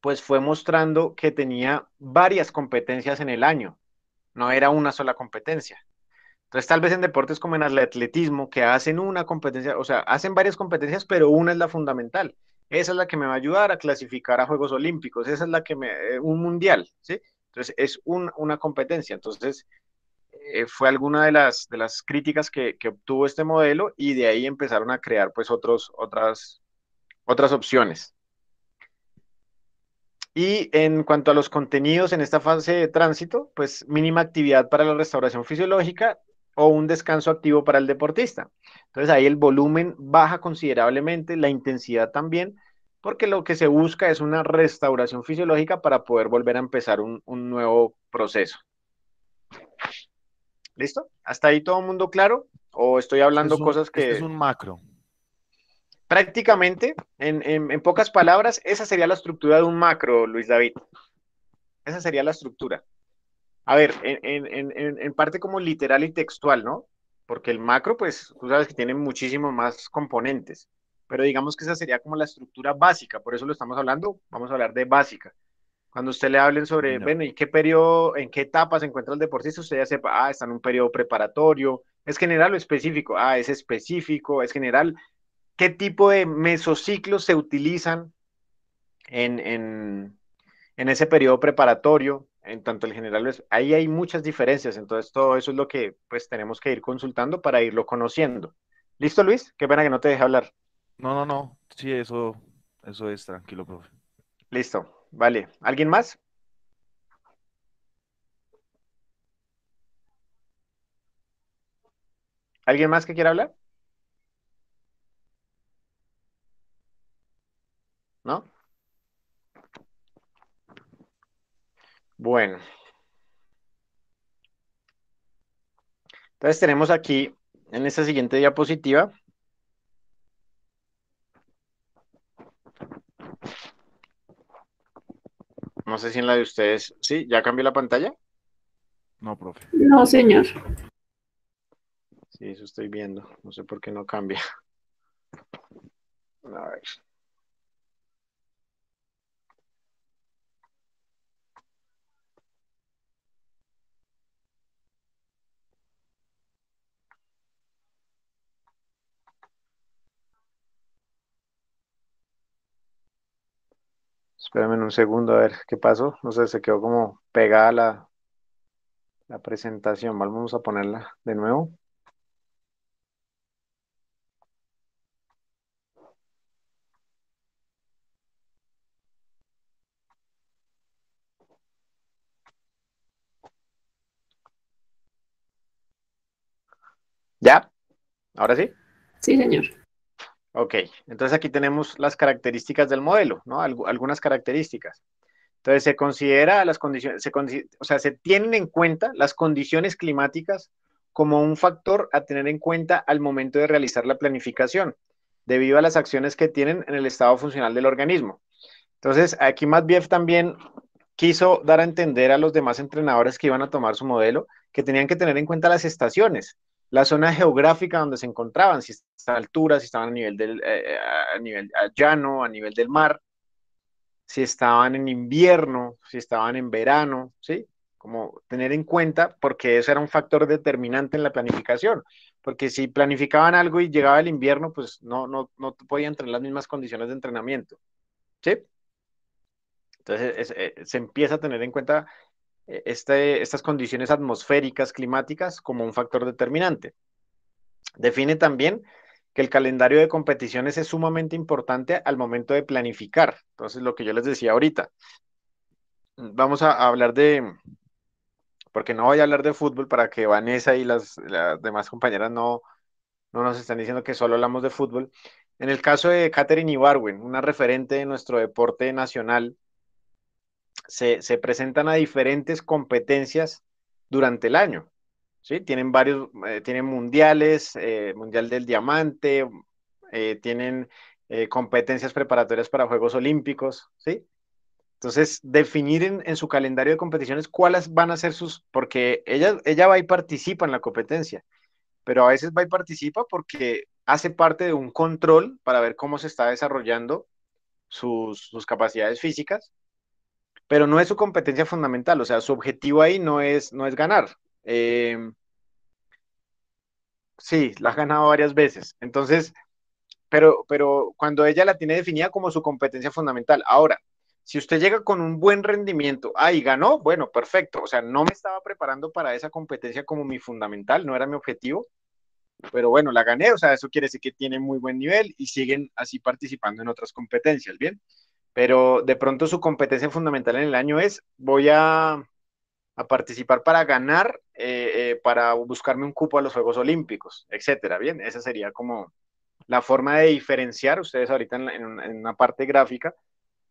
Speaker 1: pues fue mostrando que tenía varias competencias en el año, no era una sola competencia. Entonces, tal vez en deportes como en atletismo, que hacen una competencia, o sea, hacen varias competencias, pero una es la fundamental. Esa es la que me va a ayudar a clasificar a Juegos Olímpicos, esa es la que me, eh, un mundial, ¿sí? Entonces, es una competencia. Entonces, eh, fue alguna de las, de las críticas que, obtuvo este modelo y de ahí empezaron a crear pues otros, otras, otras opciones. Y en cuanto a los contenidos en esta fase de tránsito, pues mínima actividad para la restauración fisiológica o un descanso activo para el deportista. Entonces ahí el volumen baja considerablemente, la intensidad también, porque lo que se busca es una restauración fisiológica para poder volver a empezar un, nuevo proceso. ¿Listo? ¿Hasta ahí todo el mundo claro? ¿O estoy este hablando cosas que... Este es un macro. Prácticamente, en pocas palabras, esa sería la estructura de un macro, Luis David. Esa sería la estructura a ver, en, parte como literal y textual, ¿no? Porque el macro, pues tú sabes que tiene muchísimos más componentes, pero digamos que esa sería como la estructura básica, por eso lo estamos hablando, vamos a hablar de básica. Cuando usted le hablen sobre, bueno, ¿y qué periodo, en qué etapa se encuentra el deportista? Usted ya sepa, ah, está en un periodo preparatorio, es general o específico, ah, es específico, es general. ¿Qué tipo de mesociclos se utilizan en, en ese periodo preparatorio? en tanto el general, ahí hay muchas diferencias, entonces todo eso es lo que pues tenemos que ir consultando para irlo conociendo. ¿Listo, Luis? Qué pena que no te deje hablar.
Speaker 2: No, no, no, sí, eso, eso es tranquilo, profe. Listo, vale. ¿Alguien más?
Speaker 1: ¿Alguien más que quiera hablar? ¿No? Bueno. Entonces tenemos aquí en esta siguiente diapositiva No sé si en la de ustedes. ¿Sí? ¿Ya cambió la pantalla? No, profe. No, señor. Sí, eso estoy viendo. No sé por qué no cambia. A ver. Espérame un segundo a ver qué pasó. No sé, se quedó como pegada la, la presentación. Vamos a ponerla de nuevo. ¿Ya? ¿Ahora sí? Sí, señor. Ok, entonces aquí tenemos las características del modelo, ¿no? algunas características. Entonces se considera las condiciones, se o sea, se tienen en cuenta las condiciones climáticas como un factor a tener en cuenta al momento de realizar la planificación, debido a las acciones que tienen en el estado funcional del organismo. Entonces, aquí Matviev también quiso dar a entender a los demás entrenadores que iban a tomar su modelo que tenían que tener en cuenta las estaciones, la zona geográfica donde se encontraban, si estaban a altura, si estaban a nivel del eh, eh, a nivel llano, a nivel del mar, si estaban en invierno, si estaban en verano, ¿sí? Como tener en cuenta, porque eso era un factor determinante en la planificación, porque si planificaban algo y llegaba el invierno, pues no, no, no podían tener las mismas condiciones de entrenamiento, ¿sí? Entonces eh, se empieza a tener en cuenta e, este, estas condiciones atmosféricas climáticas como un factor determinante. Define también que el calendario de competiciones es sumamente importante al momento de planificar. Entonces, lo que yo les decía ahorita, vamos a hablar de, porque no voy a hablar de fútbol para que Vanessa y las, demás compañeras no, no nos estén diciendo que solo hablamos de fútbol. En el caso de Katherine Ibarwen, una referente de nuestro deporte nacional, se, presentan a diferentes competencias durante el año. ¿sí? Tienen varios, eh, tienen mundiales, eh, Mundial del Diamante, eh, tienen competencias preparatorias para Juegos Olímpicos, ¿sí? Entonces, definir en, su calendario de competiciones cuáles van a ser sus, porque ella, ella va y participa en la competencia, pero a veces va y participa porque hace parte de un control para ver cómo se está desarrollando sus capacidades físicas pero no es su competencia fundamental, o sea, su objetivo ahí no es, no es ganar. Em, sí, la ha ganado varias veces, entonces, pero, pero cuando ella la tiene definida como su competencia fundamental, ahora, si usted llega con un buen rendimiento, ahí ganó, bueno, perfecto, o sea, no me estaba preparando para esa competencia como mi fundamental, no era mi objetivo, pero bueno, la gané, o sea, eso quiere decir que tiene muy buen nivel y siguen así participando en otras competencias, ¿bien? pero de pronto su competencia fundamental en el año es voy a, participar para ganar, eh, eh, para buscarme un cupo a los Juegos Olímpicos, etcétera. Bien, esa sería como la forma de diferenciar, ustedes ahorita en, en una parte gráfica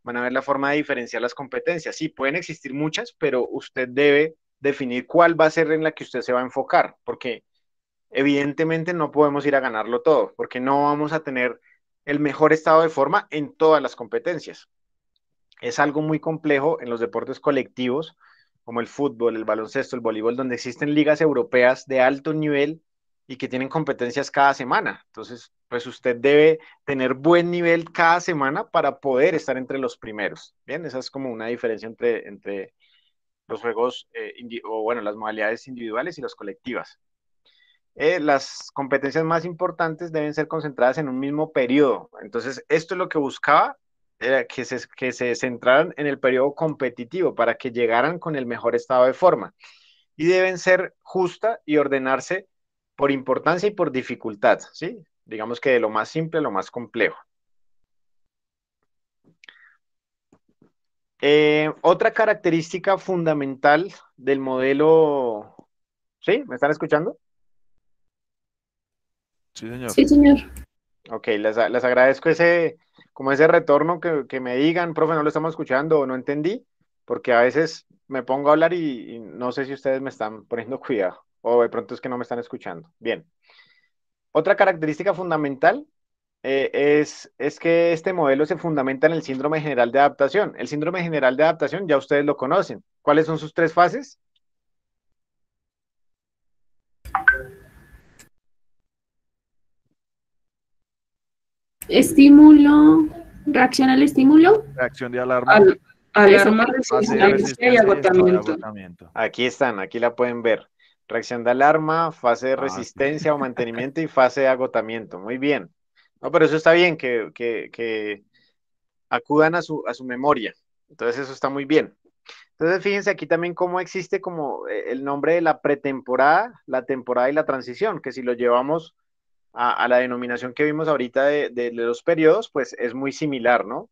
Speaker 1: van a ver la forma de diferenciar las competencias. Sí, pueden existir muchas, pero usted debe definir cuál va a ser en la que usted se va a enfocar, porque evidentemente no podemos ir a ganarlo todo, porque no vamos a tener el mejor estado de forma en todas las competencias. Es algo muy complejo en los deportes colectivos, como el fútbol, el baloncesto, el voleibol, donde existen ligas europeas de alto nivel y que tienen competencias cada semana. Entonces, pues usted debe tener buen nivel cada semana para poder estar entre los primeros. Bien, esa es como una diferencia entre, los juegos, eh, o bueno, las modalidades individuales y las colectivas. Eh, las competencias más importantes deben ser concentradas en un mismo periodo. Entonces, esto es lo que buscaba, que, se, que se centraran en el periodo competitivo para que llegaran con el mejor estado de forma. Y deben ser justa y ordenarse por importancia y por dificultad, ¿sí? Digamos que de lo más simple a lo más complejo. Eh, otra característica fundamental del modelo... ¿Sí? ¿Me están escuchando? Sí, señor. Sí, señor. Ok, les, agradezco ese, como ese retorno que, que, me digan, profe, no lo estamos escuchando o no entendí, porque a veces me pongo a hablar y, no sé si ustedes me están poniendo cuidado o de pronto es que no me están escuchando. Bien. Otra característica fundamental eh, es, es que este modelo se fundamenta en el síndrome general de adaptación. El síndrome general de adaptación ya ustedes lo conocen. ¿Cuáles son sus tres fases?
Speaker 3: Estímulo, reacción al estímulo.
Speaker 2: Reacción de alarma. alarma, resistencia,
Speaker 3: y, agotamiento.
Speaker 1: Aquí están, aquí la pueden ver. Reacción de alarma, fase de ah, resistencia o mantenimiento y fase de agotamiento. Muy bien. No, pero eso está bien, que, que, acudan a su, a su memoria. Entonces eso está muy bien. Entonces, fíjense aquí también cómo existe como eh, el nombre de la pretemporada, la temporada y la transición, que si lo llevamos a, la denominación que vimos ahorita de, los periodos, pues es muy similar, ¿no?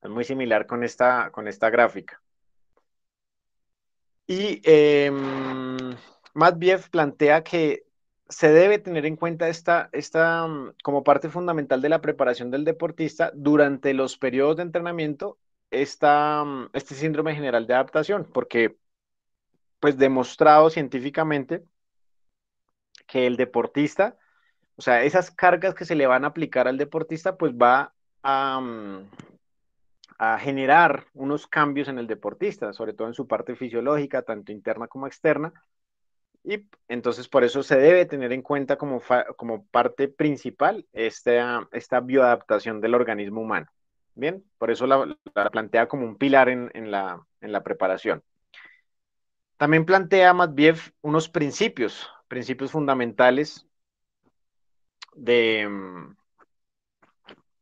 Speaker 1: Es muy similar con esta, con esta gráfica. Y em, Matt plantea que se debe tener en cuenta esta, esta mm, como parte fundamental de la preparación del deportista durante los periodos de entrenamiento, mm, este síndrome general de adaptación, porque pues demostrado científicamente que el deportista o sea, esas cargas que se le van a aplicar al deportista, pues va a, mm, a generar unos cambios en el deportista, sobre todo en su parte fisiológica, tanto interna como externa. Y entonces por eso se debe tener en cuenta como, como parte principal esta, esta bioadaptación del organismo humano. Bien, por eso la, plantea como un pilar en, la, en la preparación. También plantea Matviev unos principios, principios fundamentales Mm,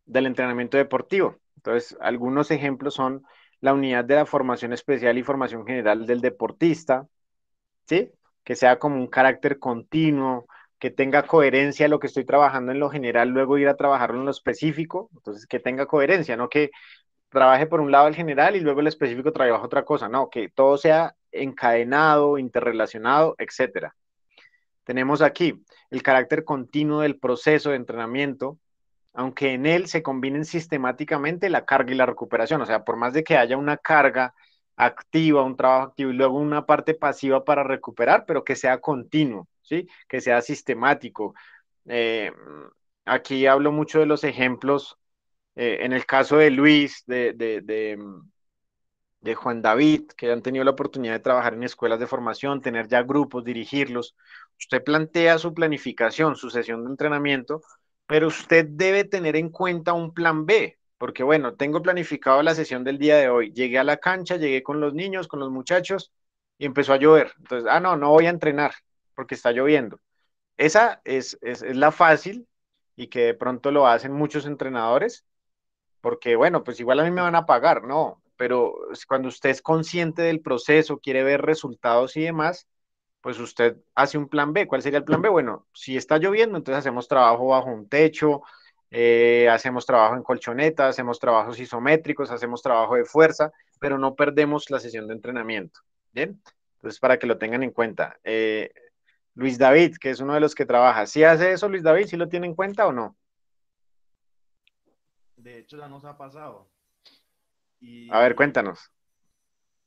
Speaker 1: del entrenamiento deportivo. Entonces, algunos ejemplos son la unidad de la formación especial y formación general del deportista, ¿sí? Que sea como un carácter continuo, que tenga coherencia lo que estoy trabajando en lo general, luego ir a trabajarlo en lo específico, entonces que tenga coherencia, no que trabaje por un lado el general y luego el específico trabaje otra cosa, no, que todo sea encadenado, interrelacionado, etcétera. Tenemos aquí el carácter continuo del proceso de entrenamiento, aunque en él se combinen sistemáticamente la carga y la recuperación. O sea, por más de que haya una carga activa, un trabajo activo y luego una parte pasiva para recuperar, pero que sea continuo, ¿sí? Que sea sistemático. Eh, aquí hablo mucho de los ejemplos, eh, en el caso de Luis, de, de Juan David, que han tenido la oportunidad de trabajar en escuelas de formación, tener ya grupos, dirigirlos. Usted plantea su planificación, su sesión de entrenamiento, pero usted debe tener en cuenta un plan B, porque bueno, tengo planificado la sesión del día de hoy. Llegué a la cancha, llegué con los niños, con los muchachos y empezó a llover. Entonces, ah, no, no voy a entrenar porque está lloviendo. Esa es, la fácil y que de pronto lo hacen muchos entrenadores, porque bueno, pues igual a mí me van a pagar, no, pero cuando usted es consciente del proceso, quiere ver resultados y demás, pues usted hace un plan B. ¿Cuál sería el plan B? Bueno, si está lloviendo, entonces hacemos trabajo bajo un techo, eh, hacemos trabajo en colchoneta, hacemos trabajos isométricos, hacemos trabajo de fuerza, pero no perdemos la sesión de entrenamiento. Bien, entonces para que lo tengan en cuenta. Eh, Luis David, que es uno de los que trabaja, ¿sí hace eso Luis David? ¿Sí lo tiene en cuenta o no?
Speaker 2: De hecho, ya nos ha pasado. A ver, cuéntanos.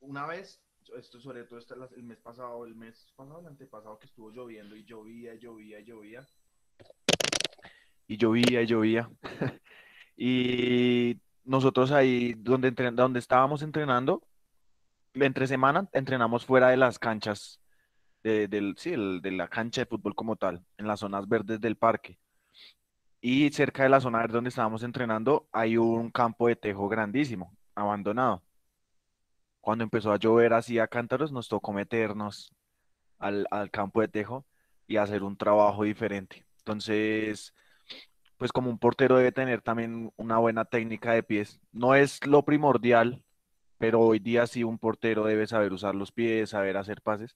Speaker 2: Una vez esto sobre todo está el mes pasado, el mes pasado, el antepasado que estuvo lloviendo y llovía, llovía, llovía. Y llovía, llovía. y nosotros ahí donde, donde estábamos entrenando, entre semana entrenamos fuera de las canchas, de, del, sí, de la cancha de fútbol como tal, en las zonas verdes del parque. Y cerca de la zona donde estábamos entrenando hay un campo de tejo grandísimo, abandonado cuando empezó a llover así a cántaros, nos tocó meternos al, campo de tejo y hacer un trabajo diferente. Entonces, pues como un portero debe tener también una buena técnica de pies. No es lo primordial, pero hoy día sí un portero debe saber usar los pies, saber hacer pases.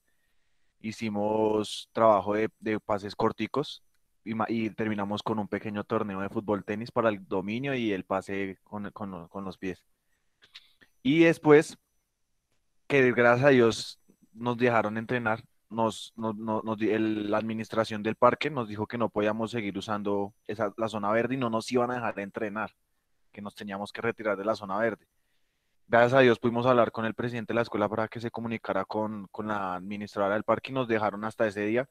Speaker 2: Hicimos trabajo de, pases corticos y, terminamos con un pequeño torneo de fútbol tenis para el dominio y el pase con los pies. Y después que gracias a Dios nos dejaron entrenar. Nos, nos, la administración del parque nos dijo que no podíamos seguir usando esa, la zona verde y no nos iban a dejar de entrenar, que nos teníamos que retirar de la zona verde. Gracias a Dios pudimos hablar con el presidente de la escuela para que se comunicara con, con la administradora del parque y nos dejaron hasta ese día.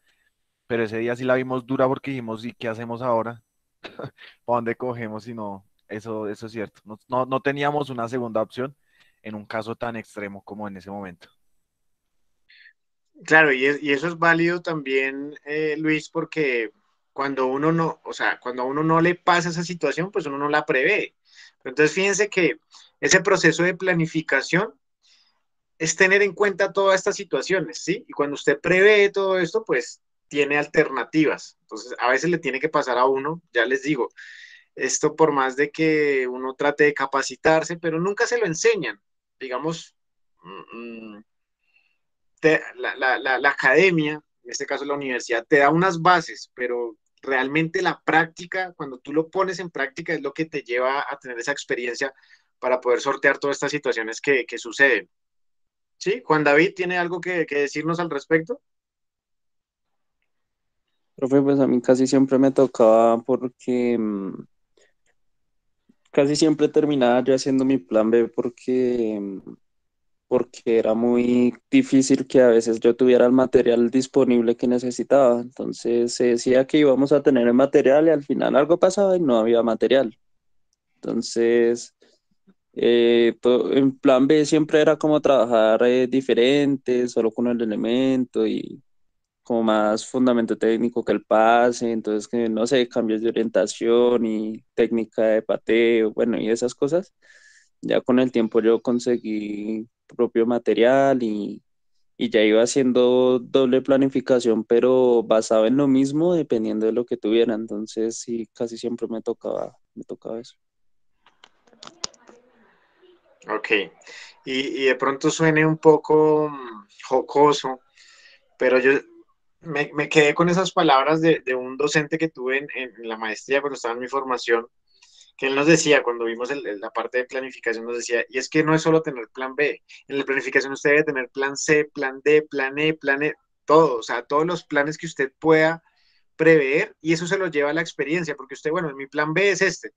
Speaker 2: Pero ese día sí la vimos dura porque dijimos, ¿y qué hacemos ahora? ¿Para dónde cogemos? Y no, eso, eso es cierto. No, no, no teníamos una segunda opción en un caso tan extremo como en ese momento.
Speaker 1: Claro, y, eso es válido también, eh, Luis, porque cuando uno no, o sea, cuando a uno no le pasa esa situación, pues uno no la prevé. Entonces, fíjense que ese proceso de planificación es tener en cuenta todas estas situaciones, ¿sí? Y cuando usted prevé todo esto, pues tiene alternativas. Entonces, a veces le tiene que pasar a uno, ya les digo, esto por más de que uno trate de capacitarse, pero nunca se lo enseñan digamos, mm, mm, la, academia, en este caso la universidad, te da unas bases, pero realmente la práctica, cuando tú lo pones en práctica, es lo que te lleva a tener esa experiencia para poder sortear todas estas situaciones que, suceden. ¿Sí? Juan David, ¿tiene algo que, que decirnos al respecto?
Speaker 5: Profe, pues a mí casi siempre me tocaba porque mm, casi siempre terminaba yo haciendo mi plan B porque, porque era muy difícil que a veces yo tuviera el material disponible que necesitaba. Entonces se decía que íbamos a tener el material y al final algo pasaba y no había material. Entonces, eh, en plan B siempre era como trabajar eh, diferente, solo con el elemento y como más fundamento técnico que el pase, entonces que no sé, cambios de orientación y técnica de pateo, bueno, y esas cosas. Ya con el tiempo yo conseguí propio material y, y ya iba haciendo doble planificación, pero basado en lo mismo, dependiendo de lo que tuviera. Entonces sí, casi siempre me tocaba, me tocaba
Speaker 1: eso. Ok, y, y de pronto suene un poco mm, jocoso, pero yo, me, quedé con esas palabras de, un docente que tuve en, la maestría cuando estaba en mi formación, que él nos decía, cuando vimos la parte de planificación, nos decía, y es que no es solo tener plan B, en la planificación usted debe tener plan C, plan D, plan E, plan E, todo, o sea, todos los planes que usted pueda prever, y eso se lo lleva a la experiencia, porque usted, bueno, mi plan B es este,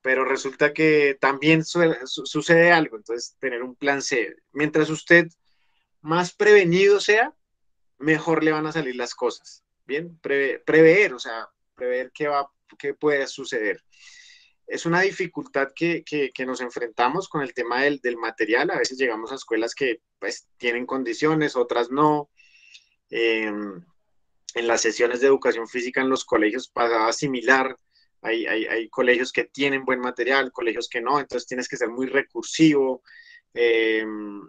Speaker 1: pero resulta que también sucede algo, entonces tener un plan C. Mientras usted más prevenido sea, mejor le van a salir las cosas. Bien, prever, o sea, prever qué, va, qué puede suceder. Es una dificultad que, que, que nos enfrentamos con el tema del, del, material. A veces llegamos a escuelas que pues, tienen condiciones, otras no. Em, en las sesiones de educación física en los colegios para asimilar, Hay, hay, colegios que tienen buen material, colegios que no, entonces tienes que ser muy recursivo. Em,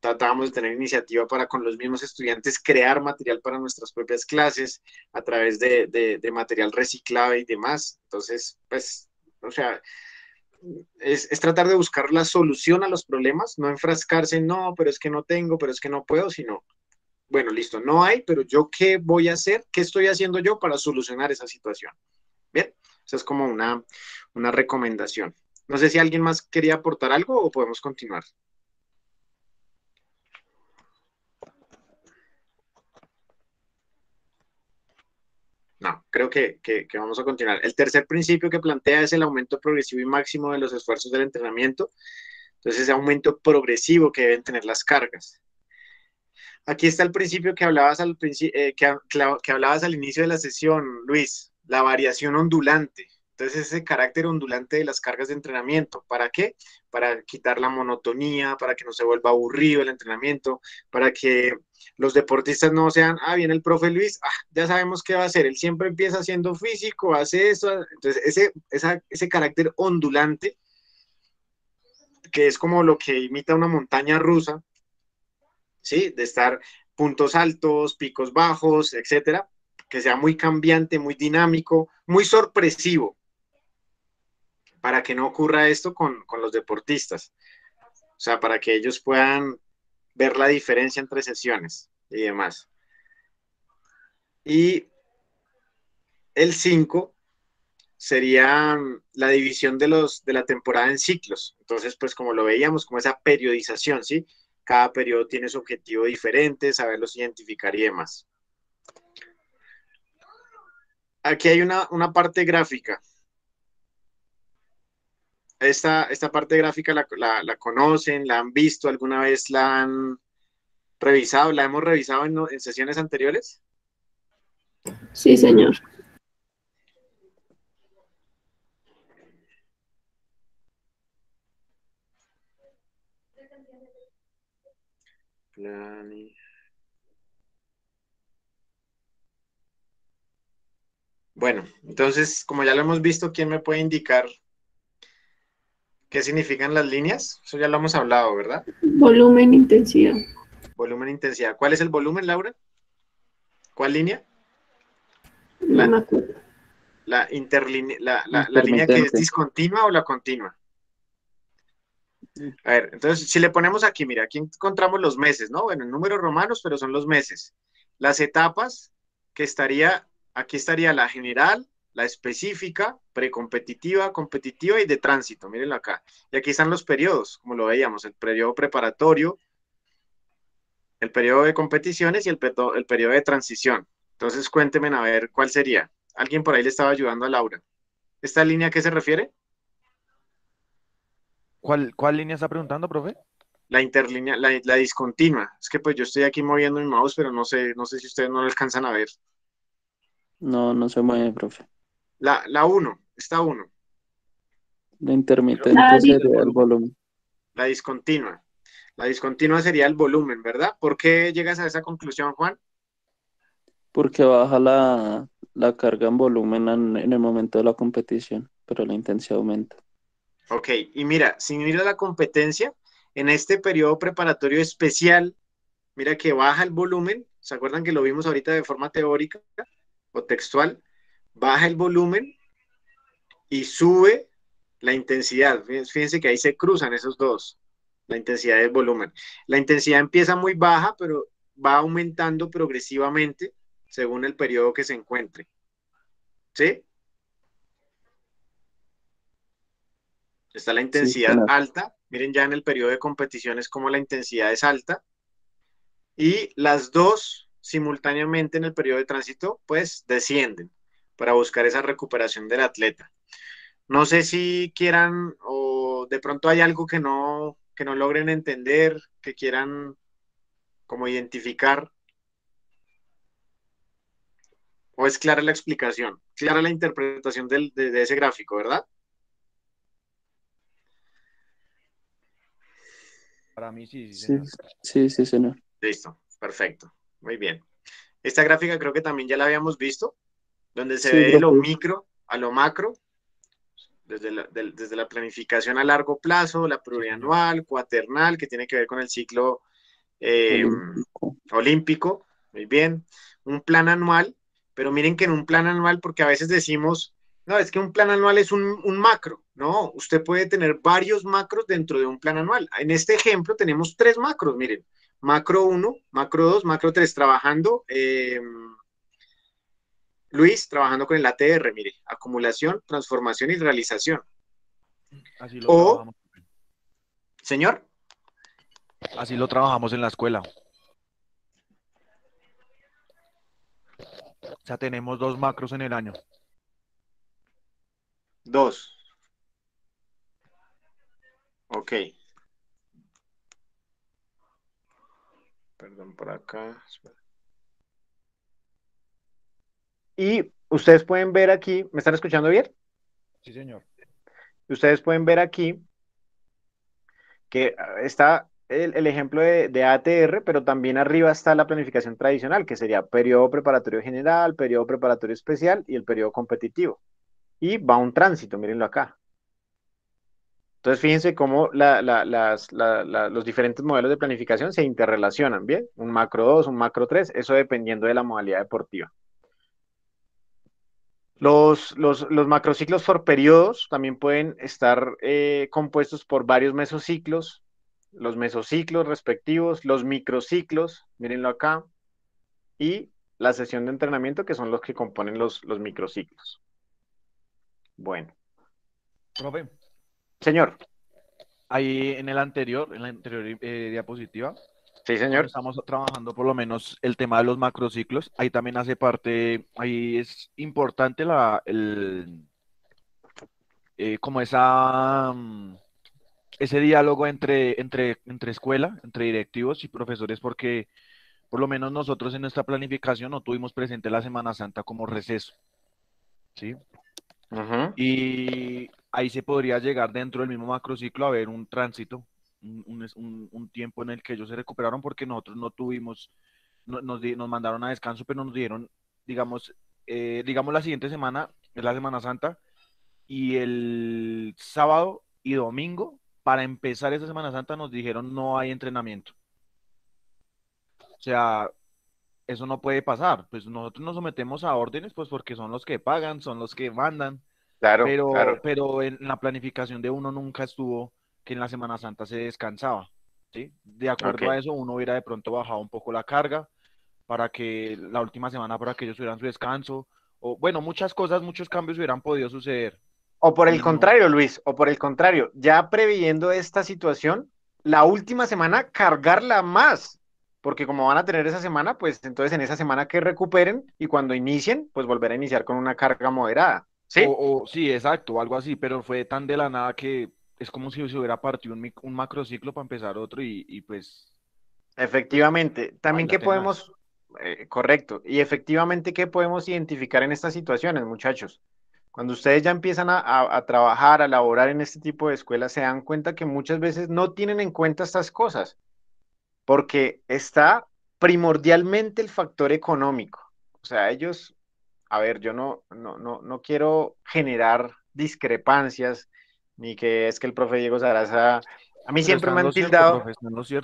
Speaker 1: tratábamos de tener iniciativa para con los mismos estudiantes crear material para nuestras propias clases a través de, material reciclado y demás. Entonces, pues, o sea, es, tratar de buscar la solución a los problemas, no enfrascarse no, pero es que no tengo, pero es que no puedo, sino, bueno, listo, no hay, pero yo qué voy a hacer, qué estoy haciendo yo para solucionar esa situación. Bien, esa es como una recomendación. No sé si alguien más quería aportar algo o podemos continuar. creo que, que, vamos a continuar. El tercer principio que plantea es el aumento progresivo y máximo de los esfuerzos del entrenamiento. Entonces, ese aumento progresivo que deben tener las cargas. Aquí está el principio que hablabas al, eh, que, que hablabas al inicio de la sesión, Luis, la variación ondulante. Entonces, ese carácter ondulante de las cargas de entrenamiento, ¿para qué? Para quitar la monotonía, para que no se vuelva aburrido el entrenamiento, para que los deportistas no sean, ah, viene el profe Luis, ah, ya sabemos qué va a hacer, él siempre empieza haciendo físico, hace eso. Entonces, ese, ese carácter ondulante, que es como lo que imita una montaña rusa, ¿sí? De estar puntos altos, picos bajos, etcétera, que sea muy cambiante, muy dinámico, muy sorpresivo, para que no ocurra esto con, los deportistas. O sea, para que ellos puedan ver la diferencia entre sesiones y demás. Y el 5 sería mm, la división de, los, de la temporada en ciclos. Entonces, pues como lo veíamos, como esa periodización, ¿sí? Cada periodo tiene su objetivo diferente, saberlos identificar y demás. Aquí hay una, una parte gráfica esta, parte gráfica la, conocen, la han visto, alguna vez la han revisado, la hemos revisado en, en sesiones anteriores.
Speaker 3: Sí, señor.
Speaker 1: Bueno, entonces, como ya lo hemos visto, ¿quién me puede indicar ¿Qué significan las líneas? Eso ya lo hemos hablado, ¿verdad?
Speaker 3: Volumen, intensidad.
Speaker 1: Volumen, intensidad. ¿Cuál es el volumen, Laura? ¿Cuál línea? La, la, la, la línea que es discontinua o la continua. A ver, entonces si le ponemos aquí, mira, aquí encontramos los meses, ¿no? Bueno, en números romanos, pero son los meses. Las etapas, que estaría, aquí estaría la general, la específica, precompetitiva, competitiva y de tránsito. Mírenlo acá. Y aquí están los periodos, como lo veíamos, el periodo preparatorio, el periodo de competiciones y el, el periodo de transición. Entonces cuéntenme a ver cuál sería. Alguien por ahí le estaba ayudando a Laura. ¿Esta línea a qué se refiere?
Speaker 2: ¿Cuál, línea está preguntando, profe?
Speaker 1: La interlínea, la, la, discontinua. Es que pues yo estoy aquí moviendo mi mouse, pero no sé, no sé si ustedes no lo alcanzan a ver.
Speaker 5: No, no se mueve, profe.
Speaker 1: La, 1, está 1.
Speaker 5: La ah, intermitente sería el volumen.
Speaker 1: La discontinua. La discontinua sería el volumen, ¿verdad? ¿Por qué llegas a esa conclusión, Juan?
Speaker 5: Porque baja la, carga en volumen en, el momento de la competición, pero la intensidad aumenta.
Speaker 1: Ok, y mira, si mira la competencia, en este periodo preparatorio especial, mira que baja el volumen, ¿se acuerdan que lo vimos ahorita de forma teórica o textual? baja el volumen y sube la intensidad. Fíjense que ahí se cruzan esos dos, la intensidad y el volumen. La intensidad empieza muy baja, pero va aumentando progresivamente según el periodo que se encuentre. ¿Sí? Está la intensidad alta. Miren ya en el periodo de competiciones como la intensidad es alta. Y las dos simultáneamente en el periodo de tránsito, pues descienden para buscar esa recuperación del atleta. No sé si quieran o de pronto hay algo que no, no logren entender, que quieran como identificar. ¿O es clara la explicación? Clara la interpretación de, ese gráfico, ¿verdad?
Speaker 2: Para mí sí, sí,
Speaker 5: Sí, sí, sí, señor.
Speaker 1: Listo, perfecto. Muy bien. Esta gráfica creo que también ya la habíamos visto donde se ve de lo micro a lo macro, desde la, planificación a largo plazo, la plurianual, cuaternal, que tiene que ver con el ciclo eh, olímpico. muy bien, un plan anual, pero miren que en un plan anual, porque a veces decimos, no, es que un plan anual es un, macro, ¿no? Usted puede tener varios macros dentro de un plan anual. En este ejemplo tenemos tres macros, miren, macro 1, macro 2, macro 3, trabajando. Eh, Luis trabajando con el ATR, mire, acumulación, transformación y realización.
Speaker 2: Así lo o, trabajamos. Señor. Así lo trabajamos en la escuela. O sea, tenemos dos macros en el año.
Speaker 1: Dos. Ok.
Speaker 2: Perdón por acá.
Speaker 1: Y ustedes pueden ver aquí, ¿me están escuchando bien? Sí, señor. Ustedes pueden ver aquí que ah, está el, ejemplo de, ATR, pero también arriba está la planificación tradicional, que sería periodo preparatorio general, periodo preparatorio especial y el periodo competitivo. Y va un tránsito, mírenlo acá. Entonces, fíjense cómo los diferentes modelos de planificación se interrelacionan, ¿bien? Un macro 2, un macro 3, eso dependiendo de la modalidad deportiva. Los, macrociclos por periodos también pueden estar eh, compuestos por varios mesociclos, los mesociclos respectivos, los microciclos, mírenlo acá, y la sesión de entrenamiento,
Speaker 2: que son los que componen los, microciclos. Bueno. Profe. Señor. Ahí en el anterior, en la anterior eh, diapositiva, Sí, señor. Estamos trabajando por lo menos el tema de los macrociclos. Ahí también hace parte, ahí es importante la, el, eh, como esa, mm, ese diálogo entre, entre, entre escuela, entre directivos y profesores, porque por lo menos nosotros en nuestra planificación no tuvimos presente la Semana Santa como receso. Y ahí se podría llegar dentro del mismo macrociclo a ver un tránsito un, un, tiempo en el que ellos se recuperaron porque nosotros no tuvimos, nos, mandaron a descanso, pero nos dieron, digamos, eh, digamos la siguiente semana, es la Semana Santa, y el sábado y domingo, para empezar esa Semana Santa, nos dijeron no hay entrenamiento. O sea, eso no puede pasar. Pues nosotros nos sometemos a órdenes, pues porque son los que pagan, son los que mandan. Claro, pero, pero en la planificación de uno nunca estuvo que en la Semana Santa se descansaba. ¿sí? De acuerdo a eso, uno hubiera de pronto bajado un poco la carga para que la última semana, para que ellos tuvieran su descanso. O, bueno, muchas cosas, muchos cambios hubieran podido suceder. O por el mm. contrario,
Speaker 1: Luis, o por el contrario, ya previendo esta situación, la última semana cargarla más, porque como van a tener esa semana, pues entonces en esa semana que recuperen y cuando inicien, pues volver a iniciar con una carga moderada. Sí,
Speaker 2: o, sí exacto, algo así, pero fue tan de la nada que es como si se hubiera partido un, un macrociclo para empezar otro y, pues...
Speaker 1: Efectivamente, también que podemos,
Speaker 2: eh, correcto, y
Speaker 1: efectivamente que podemos identificar en estas situaciones, muchachos. Cuando ustedes ya empiezan a, trabajar, a laborar en este tipo de escuelas, se dan cuenta que muchas veces no tienen en cuenta estas cosas, porque está primordialmente el factor económico. O sea, ellos, a ver, yo no, no, no, no quiero generar discrepancias ni que es que el profe Diego Sarasa a mí siempre me, han tildado,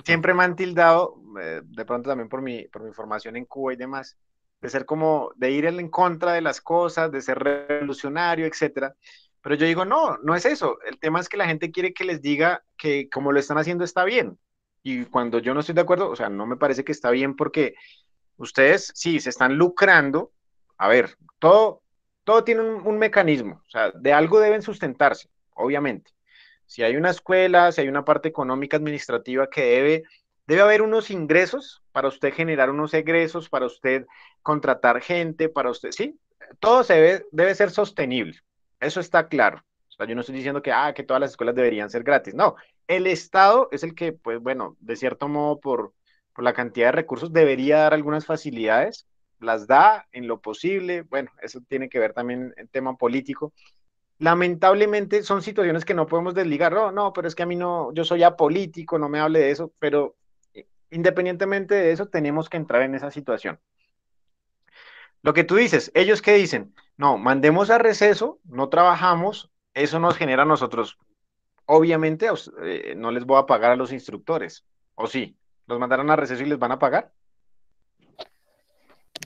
Speaker 1: siempre me han tildado, eh, de pronto también por mi, por mi formación en Cuba y demás, de ser como, de ir en contra de las cosas, de ser revolucionario, etcétera. Pero yo digo, no, no es eso. El tema es que la gente quiere que les diga que como lo están haciendo está bien. Y cuando yo no estoy de acuerdo, o sea, no me parece que está bien porque ustedes sí se están lucrando. A ver, todo, todo tiene un mecanismo, o sea, de algo deben sustentarse obviamente. Si hay una escuela, si hay una parte económica administrativa que debe, debe haber unos ingresos para usted generar unos egresos, para usted contratar gente, para usted, sí, todo se debe, ser sostenible. Eso está claro. yo no estoy diciendo que, ah, que todas las escuelas deberían ser gratis. No, el Estado es el que, pues bueno, de cierto modo, por, por la cantidad de recursos, debería dar algunas facilidades, las da en lo posible. Bueno, eso tiene que ver también en tema político, lamentablemente son situaciones que no podemos desligar. No, oh, no, pero es que a mí no, yo soy apolítico, no me hable de eso, pero eh, independientemente de eso, tenemos que entrar en esa situación. Lo que tú dices, ellos que dicen, no, mandemos a receso, no trabajamos, eso nos genera a nosotros. Obviamente, eh, no les voy a pagar a los instructores, ¿o sí? ¿Los mandaron a receso y les van a pagar?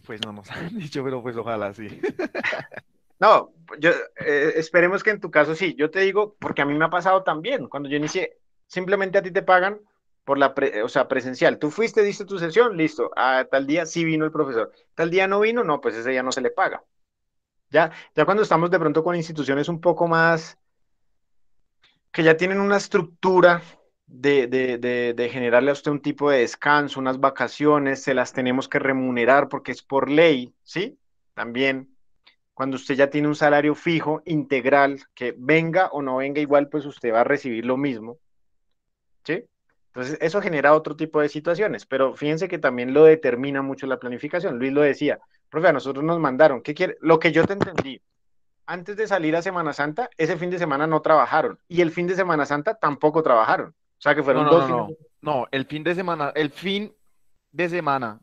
Speaker 2: Pues no nos han dicho, pero
Speaker 1: pues ojalá sí. No, yo, eh, esperemos que en tu caso sí. Yo te digo, porque a mí me ha pasado también. Cuando yo inicié, simplemente a ti te pagan por la, o sea, presencial. Tú fuiste, diste tu sesión, listo. A ah, tal día sí vino el profesor. Tal día no vino, no, pues ese ya no se le paga. Ya, ya cuando estamos de pronto con instituciones un poco más que ya tienen una estructura de, de generarle a usted un tipo de descanso, unas vacaciones, se las tenemos que remunerar porque es por ley, ¿sí? También cuando usted ya tiene un salario fijo, integral, que venga o no venga igual, pues usted va a recibir lo mismo. ¿Sí? Entonces, eso genera otro tipo de situaciones, pero fíjense que también lo determina mucho la planificación. Luis lo decía, profe, a nosotros nos mandaron, ¿qué quiere? Lo que yo te entendí, antes de salir a Semana Santa, ese fin de semana no trabajaron y el fin de Semana Santa tampoco trabajaron. O sea que fueron dos. no,
Speaker 2: no, el fin de semana, el fin de semana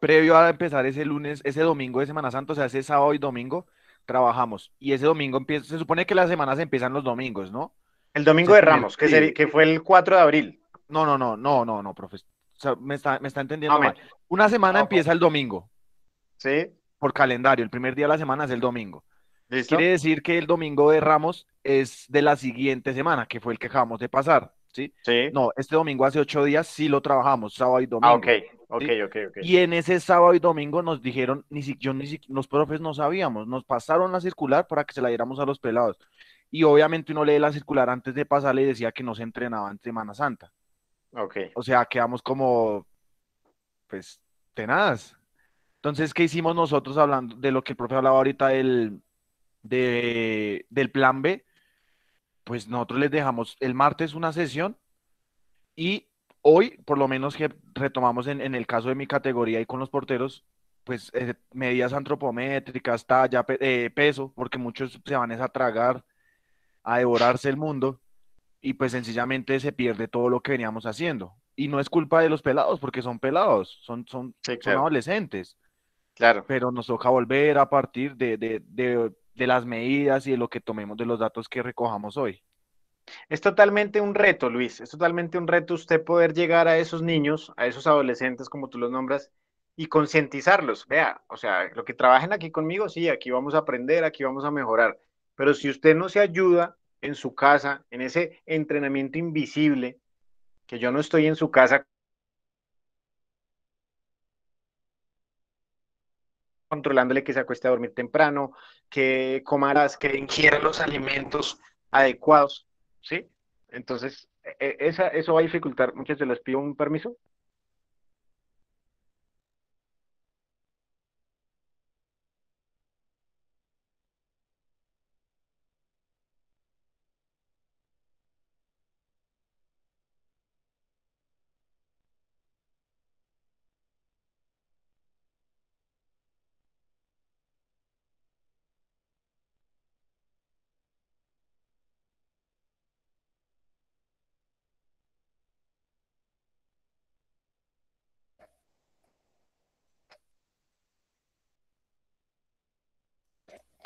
Speaker 2: previo a empezar ese lunes, ese domingo de Semana Santa, o sea, ese sábado y domingo, trabajamos. Y ese domingo empieza, se supone que las semanas empiezan los domingos, ¿no? El domingo de Ramos, que, que fue el 4 de abril. No, no, no, no, no, no, profe. O sea, me, está, me está entendiendo ah, mal. Una semana ah, empieza el domingo. Sí. Por calendario, el primer día de la semana es el domingo. ¿Listo? Quiere decir que el domingo de Ramos es de la siguiente semana, que fue el que acabamos de pasar, ¿sí? Sí. No, este domingo hace ocho días sí lo trabajamos, sábado y ah, domingo. Ah, ok.
Speaker 1: Ok, ok, ok. Y en
Speaker 2: ese sábado y domingo nos dijeron, ni si, yo, ni si, los profes no sabíamos, nos pasaron la circular para que se la diéramos a los pelados. Y obviamente uno lee la circular antes de pasarle y decía que no se entrenaba en Semana Santa. Ok. O sea, quedamos como, pues, tenadas. Entonces, ¿qué hicimos nosotros hablando de lo que el profe hablaba ahorita del, del plan B? Pues nosotros les dejamos el martes una sesión y hoy, por lo menos que retomamos en, el caso de mi categoría y con los porteros, pues eh, medidas antropométricas, talla, eh, peso, porque muchos se van a tragar, a devorarse el mundo y pues sencillamente se pierde todo lo que veníamos haciendo. Y no es culpa de los pelados, porque son pelados, son, son, adolescentes. Claro. Pero nos toca volver a partir de las medidas y de lo que tomemos de los datos que recojamos hoy. Es totalmente un reto, Luis, es totalmente un reto usted poder llegar a esos
Speaker 1: niños, a esos adolescentes, como tú los nombras, y concientizarlos. Vea, o sea, lo que trabajen aquí conmigo, sí, aquí vamos a aprender, aquí vamos a mejorar. Pero si usted no se ayuda en su casa, en ese entrenamiento invisible, que yo no estoy en su casa controlándole que se acueste a dormir temprano, que coma que ingiera los alimentos adecuados, ¿sí? Entonces, e, e, esa, eso va a dificultar. Muchas de les pido un permiso.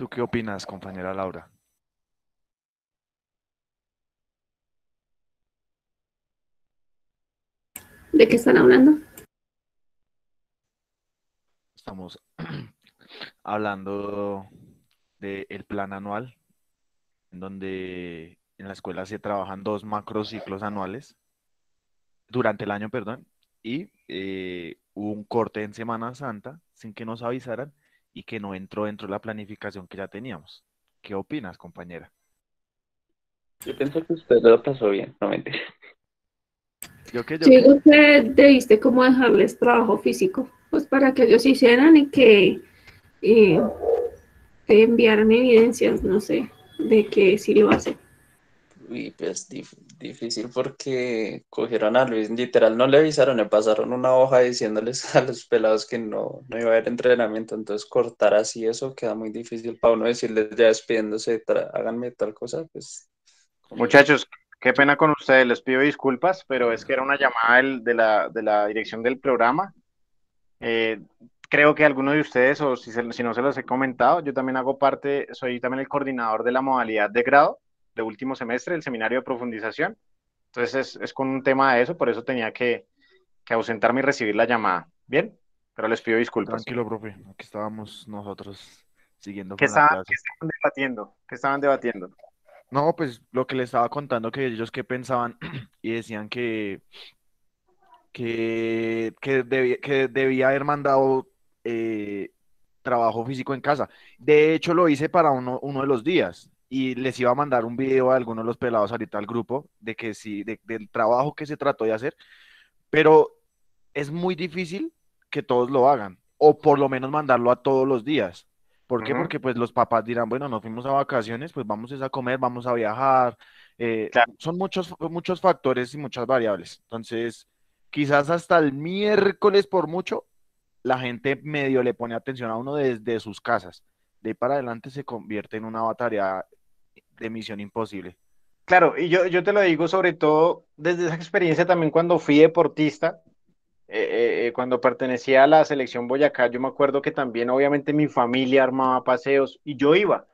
Speaker 2: ¿Tú qué opinas, compañera Laura?
Speaker 3: ¿De qué están hablando?
Speaker 2: Estamos hablando del plan anual, en donde en la escuela se trabajan dos macrociclos anuales, durante el año, perdón, y eh, hubo un corte en Semana Santa sin que nos avisaran y que no entró dentro de la planificación que ya teníamos. ¿Qué opinas, compañera? Yo pienso que usted lo pasó bien, no mentira. Yo
Speaker 4: que yo sí,
Speaker 3: usted debiste como dejarles trabajo físico, pues para que ellos hicieran y que eh, enviaran evidencias, no sé, de que sí lo hacen.
Speaker 5: Uy, pues Difícil porque cogieron a Luis, literal no le avisaron, le pasaron una hoja diciéndoles a los pelados que no, no iba a haber entrenamiento, entonces cortar así eso queda muy difícil para uno decirles ya despidiéndose, háganme tal cosa, pues...
Speaker 1: Muchachos, qué pena con ustedes, les pido disculpas, pero es que era una llamada de, la, de la dirección del programa. Eh, creo que alguno de ustedes, o si, si no se los he comentado, yo también hago parte, soy también el coordinador de la modalidad de grado de último semestre, el seminario de profundización. Entonces es, es con un tema de eso, por eso tenía que, que ausentarme y recibir la llamada. Bien, pero les pido disculpas.
Speaker 2: Tranquilo, profe, aquí estábamos nosotros siguiendo. ¿Qué, estaban, debatiendo? ¿Qué estaban debatiendo? No, pues lo que les estaba contando, que ellos que pensaban y decían que, que, que, debía, haber mandado eh, trabajo físico en casa. De hecho, lo hice para uno, uno de los días y les iba a mandar un video a algunos de los pelados ahorita al grupo de que sí, del trabajo que se trató de hacer, pero es muy difícil que todos lo hagan, o por lo menos mandarlo a todos los días. ¿Por qué? Porque pues los papás dirán, bueno, nos fuimos a vacaciones, pues vamos a comer, vamos a viajar. Eh, son muchos, muchos factores y muchas variables. Entonces, quizás hasta el miércoles por mucho, la gente medio le pone atención a uno desde sus casas. De ahí para adelante se convierte en una batalla de Misión Imposible. Claro, y yo, yo te lo digo sobre todo desde esa experiencia también cuando fui deportista,
Speaker 1: eh, eh, eh, cuando pertenecía a la selección Boyacá, yo me acuerdo que también obviamente mi familia armaba paseos y yo iba,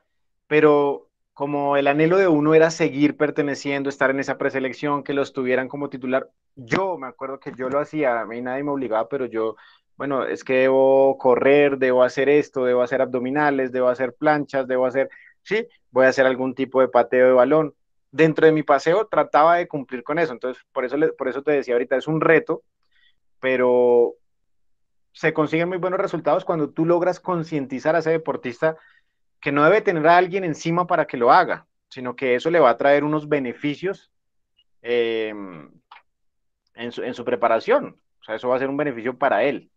Speaker 1: pero como el anhelo de uno era seguir perteneciendo, estar en esa preselección, que los tuvieran como titular, yo me acuerdo que yo lo hacía, a mí nadie me obligaba, pero yo, bueno, es que debo correr, debo hacer esto, debo hacer abdominales, debo hacer planchas, debo hacer, ¿sí? Voy a hacer algún tipo de pateo de balón. Dentro de mi paseo trataba de cumplir con eso, entonces por eso, por eso te decía ahorita, es un reto, pero se consiguen muy buenos resultados cuando tú logras concientizar a ese deportista que no debe tener a alguien encima para que lo haga, sino que eso le va a traer unos beneficios em, en, su, en, su, preparación. O sea, eso va a ser un beneficio para él.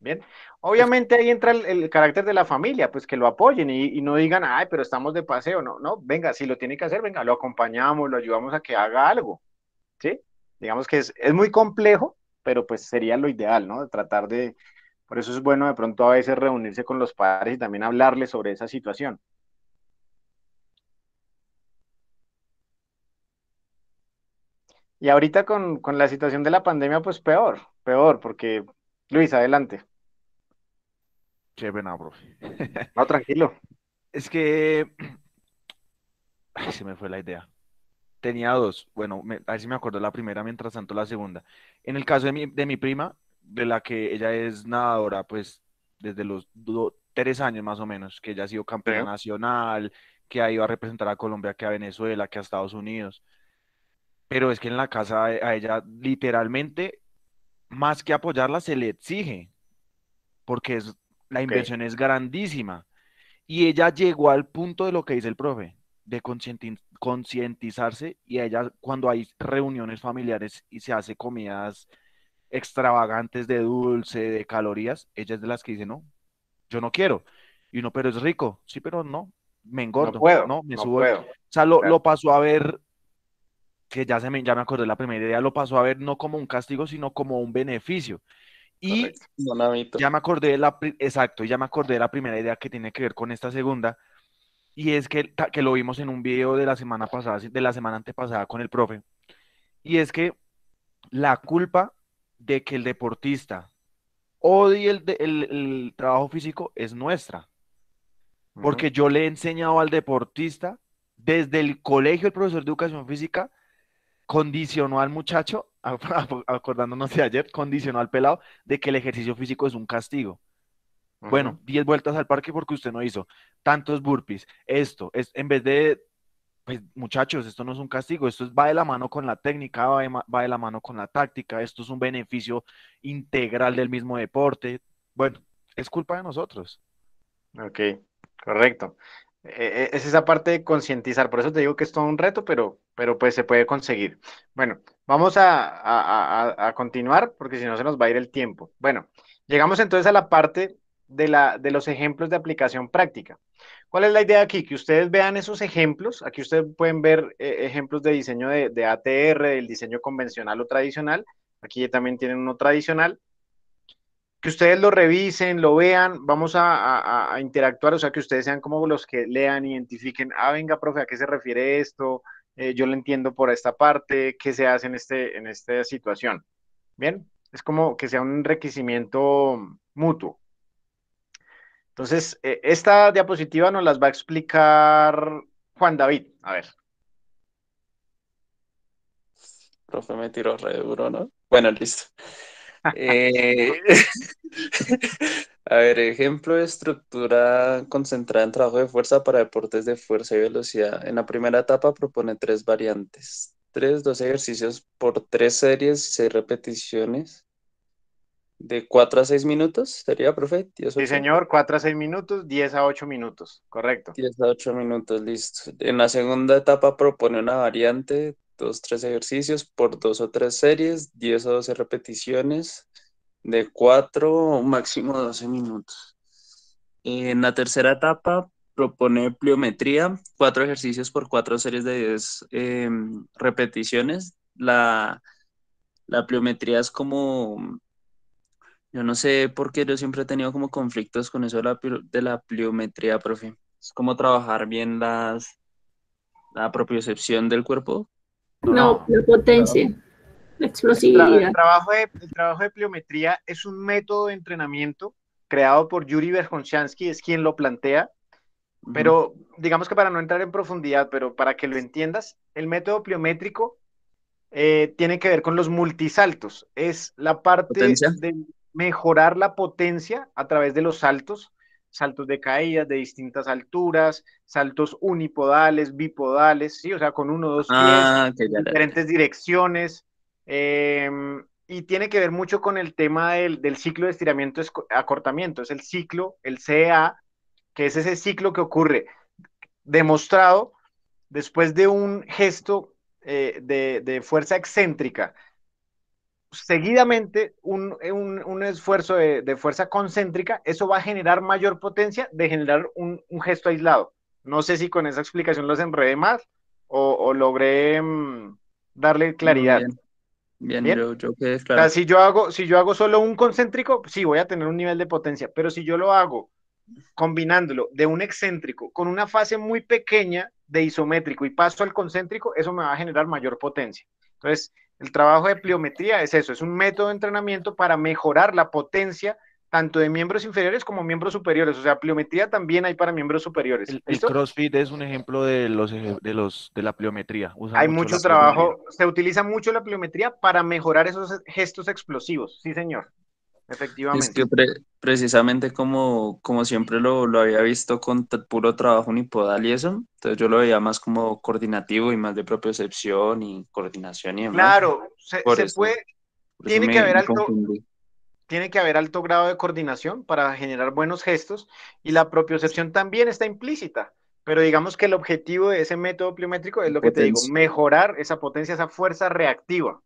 Speaker 1: Bien, pues obviamente ahí entra el, carácter de la familia, pues que lo apoyen y, no digan, ay, pero estamos de paseo, no, no, venga, si lo tiene que hacer, venga, lo acompañamos, lo ayudamos a que haga algo, ¿sí? Digamos que es, muy complejo, pero pues sería lo ideal, ¿no? De tratar de, por eso es bueno de pronto a veces reunirse con los padres y también hablarles sobre esa situación. Y ahorita con, con la situación de la pandemia, pues peor,
Speaker 2: peor, porque Luis, adelante. Che, ven profe. No, tranquilo. Es que Ay, se me fue la idea. Tenía dos. Bueno, a ver si me acuerdo la primera, mientras tanto la segunda. En el caso de mi, prima, de la que ella es nadadora, pues desde los tres años más o menos, que ella ha sido campeona nacional, que ha ido a representar a Colombia, que a Venezuela, que a Estados Unidos. Pero es que en la casa a ella literalmente más que apoyarla, se le exige, porque la inversión es grandísima. Y ella llegó al punto de lo que dice el profe, de concientizarse y ella cuando hay reuniones familiares y se hace comidas extravagantes de dulce, de calorías, ella es de las que dice, no, yo no quiero. Y uno, pero es rico, sí, pero no, me engordo, no, me subo. O sea, lo, lo pasó a ver que ya, se me, ya me acordé la primera idea, lo pasó a ver no como un castigo, sino como un beneficio. Y ya me acordé la, exacto, ya me acordé la primera idea que tiene que ver con esta segunda, y es que, que lo vimos en un video de la semana pasada, de la semana antepasada con el profe, y es que la culpa de que el deportista odie el, el, trabajo físico es nuestra, porque yo le he enseñado al deportista desde el colegio, el profesor de educación física, condicionó al muchacho, acordándonos de ayer, condicionó al pelado de que el ejercicio físico es un castigo. Bueno, 10 vueltas al parque porque usted no hizo tantos burpees. Esto es en vez de, pues muchachos, esto no es un castigo, esto va de la mano con la técnica, va va de la mano con la táctica, esto es un beneficio integral del mismo deporte. Bueno, es culpa de nosotros.
Speaker 1: Ok, correcto. E, e, es esa parte de concientizar. Por eso te digo que es todo un reto, pero, pero pues se puede conseguir. Bueno, vamos a, continuar porque si no se nos va a ir el tiempo. Bueno, llegamos entonces a la parte de, la, de los ejemplos de aplicación práctica. ¿Cuál es la idea aquí? Que ustedes vean esos ejemplos. Aquí ustedes pueden ver eh, ejemplos de diseño de, de ATR, el diseño convencional o tradicional. Aquí también tienen uno tradicional que ustedes lo revisen, lo vean, vamos a, interactuar, o sea, que ustedes sean como los que lean, identifiquen, ah, venga, profe, ¿a qué se refiere esto? Eh, yo lo entiendo por esta parte, ¿qué se hace en, este, en esta situación? Bien, es como que sea un requisimiento mutuo. Entonces, e, esta diapositiva nos las va a explicar Juan David, a ver. Profe, me tiró re duro, ¿no?
Speaker 5: Bueno, listo. Eh, a ver, ejemplo de estructura concentrada en trabajo de fuerza para deportes de fuerza y velocidad. En la primera etapa propone tres variantes. Tres, dos ejercicios por tres series y seis repeticiones. De cuatro a seis minutos, sería, profe. Sí, señor,
Speaker 1: Cuatro a seis minutos, diez a ocho minutos,
Speaker 5: correcto. Diez a ocho minutos, listo. En la segunda etapa propone una variante dos, tres ejercicios por dos o tres series, 10 o 12 repeticiones de cuatro, máximo 12 minutos. En la tercera etapa propone pliometría, cuatro ejercicios por cuatro series de 10 em, repeticiones. La, la pliometría es como, yo no sé por qué yo siempre he tenido como conflictos con eso de la, de la pliometría, profe. Es como trabajar bien las, la propiocepción del cuerpo, no,
Speaker 1: la potencia, explosividad. El, trabajo de, el trabajo de pliometría es un método de entrenamiento creado por Yuri Berhonshansky, es quien lo plantea. Pero digamos que para no entrar en profundidad, pero para que lo entiendas, el método pliométrico eh, tiene que ver con los multisaltos. Es la parte de mejorar la potencia a través de los saltos saltos de caídas de distintas alturas, saltos unipodales, bipodales, o sea, con uno dos ah, diferentes direcciones. Em, y tiene que ver mucho con el tema del, ciclo de estiramiento-acortamiento. Es el ciclo, el CEA, que es ese ciclo que ocurre demostrado después de un gesto eh, de fuerza excéntrica seguidamente un, esfuerzo de, fuerza concéntrica, eso va a generar mayor potencia de generar un, gesto aislado. No sé si con esa explicación los enredé más o, logré mm, darle claridad. Bien, Yo, si yo, hago, si yo hago solo un concéntrico, sí voy a tener un nivel de potencia, pero si yo lo hago combinándolo de un excéntrico con una fase muy pequeña de isométrico y paso al concéntrico, eso me va a generar mayor potencia. Entonces, el trabajo de pliometría es eso, es un método de entrenamiento para mejorar la potencia tanto de miembros inferiores como miembros superiores. O sea, pliometría también hay para miembros superiores. El,
Speaker 2: CrossFit es un ejemplo de los de de la pliometría. hay mucho, trabajo,
Speaker 1: se utiliza mucho la pliometría para mejorar esos gestos explosivos. Sí, señor. Efectivamente. Es
Speaker 5: que precisamente como, como siempre lo, había visto con puro trabajo unipodal y eso, entonces yo lo veía más como coordinativo y más de propiocepción y coordinación y Claro, se,
Speaker 1: tiene que, haber alto, tiene que haber alto grado de coordinación para generar buenos gestos y la propiocepción también está implícita. Pero digamos que el objetivo de ese método pliométrico es lo que te digo, mejorar esa potencia, esa fuerza reactiva.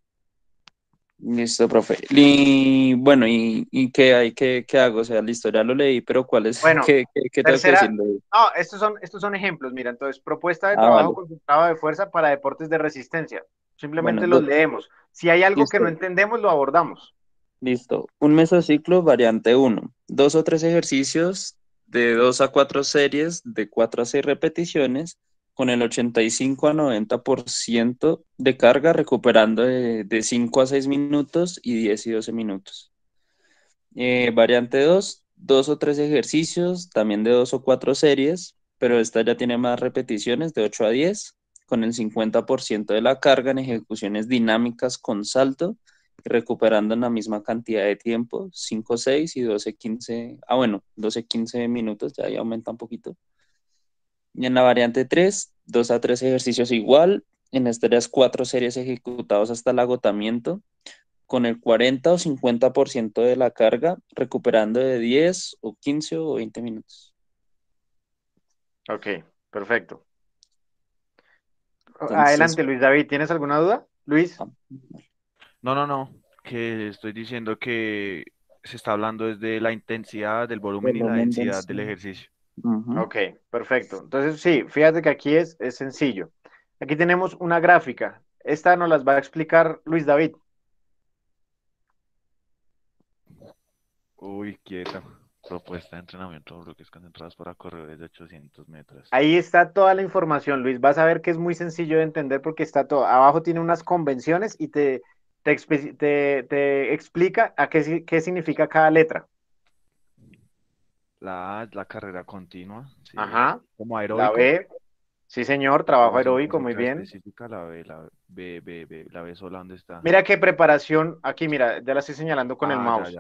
Speaker 5: Listo, profe. Y bueno, ¿y, qué hay? Qué, qué hago? O sea, la historia lo leí, pero ¿cuál es? Bueno, ¿Qué, qué, qué No,
Speaker 1: estos son, estos son ejemplos, mira. Entonces, propuesta de ah, trabajo vale. de fuerza para deportes de resistencia. Simplemente los leemos. Si hay algo que no entendemos, lo abordamos.
Speaker 5: Listo. Un mesociclo, variante 1. Dos o tres ejercicios de dos a cuatro series, de cuatro a seis repeticiones con el 85 a 90% de carga, recuperando de, 5 a 6 minutos y 10 y 12 minutos. Eh, variante 2, 2 o 3 ejercicios, también de 2 o 4 series, pero esta ya tiene más repeticiones, de 8 a 10, con el 50% de la carga en ejecuciones dinámicas con salto, recuperando en la misma cantidad de tiempo, 5, 6 y 12, 15, ah bueno, 12, 15 minutos, ya, ya aumenta un poquito. Y en la variante 3, 2 a 3 ejercicios igual, en estas tareas 4 series ejecutados hasta el agotamiento, con el 40 o 50% de la carga, recuperando de 10 o 15 o 20 minutos.
Speaker 2: Ok, perfecto.
Speaker 1: Adelante, Luis David, ¿tienes alguna duda? Luis. Ah,
Speaker 2: no, no, no, que estoy diciendo que se está hablando desde la intensidad, del volumen y la densidad del ejercicio. Ok, perfecto.
Speaker 1: Entonces, sí, fíjate que aquí es, es sencillo. Aquí tenemos una gráfica. Esta nos las va a explicar Luis David.
Speaker 2: Uy, quieta. Propuesta de entrenamiento bloques concentrados para corredores de 800 metros.
Speaker 1: Ahí está toda la información, Luis. Vas a ver que es muy sencillo de entender porque está todo. Abajo tiene unas convenciones y te, te, te, te explica a qué, qué significa cada letra.
Speaker 2: La A la carrera continua. Ajá. Como aeróbico. La B. Sí, señor, trabajo aeróbico, muy bien. la B, la B, B, B, la B sola, ¿dónde está? Mira qué
Speaker 1: preparación, aquí mira, ya la estoy señalando con el ah, mouse.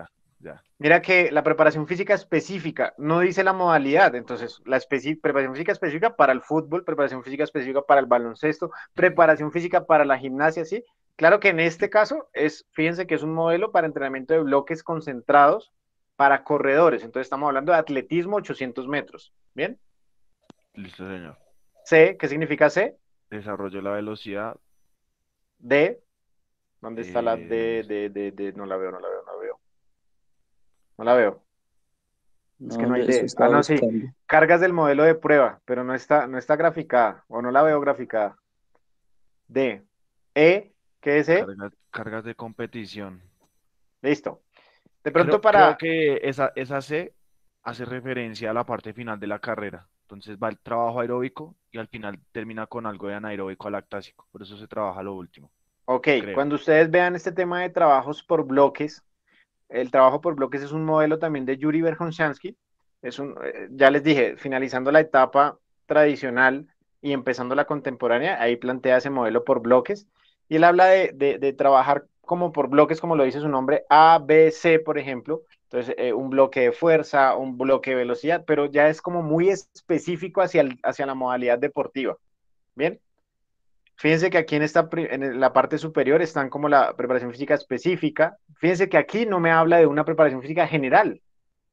Speaker 1: Mira que la preparación física específica no dice la modalidad, entonces la preparación física específica para el fútbol, preparación física específica para el baloncesto, preparación física para la gimnasia, ¿sí? Claro que en este caso es, fíjense que es un modelo para entrenamiento de bloques concentrados para corredores. Entonces estamos hablando de atletismo 800 metros. ¿Bien?
Speaker 2: Listo, señor.
Speaker 1: C, ¿qué significa C?
Speaker 2: Desarrollo la velocidad. D. ¿Dónde está la eh, D, No la veo, no la veo, no la veo. No la veo. Es que no hay D. Ah, no, sí. Cargas
Speaker 1: del modelo de prueba, pero no está, no está graficada, o no la veo graficada.
Speaker 2: D. E, ¿qué es E? cargas de competición. Listo pronto para... que esa, esa C hace referencia a la parte final de la carrera. Entonces va el trabajo aeróbico y al final termina con algo de anaeróbico a lactásico. Por eso se trabaja lo último.
Speaker 1: Ok, cuando ustedes vean este tema de trabajos por bloques, el trabajo por bloques es un modelo también de Yuri Berhonshansky. Es un, eh, ya les dije, finalizando la etapa tradicional y empezando la contemporánea, ahí plantea ese modelo por bloques. Y él habla de, de, de trabajar como por bloques, como lo dice su nombre, A, B, C, por ejemplo. Entonces, eh, un bloque de fuerza, un bloque de velocidad, pero ya es como muy específico hacia, hacia la modalidad deportiva. Bien. Fíjense que aquí en, esta, en la parte superior están como la preparación física específica. Fíjense que aquí no me habla de una preparación física general,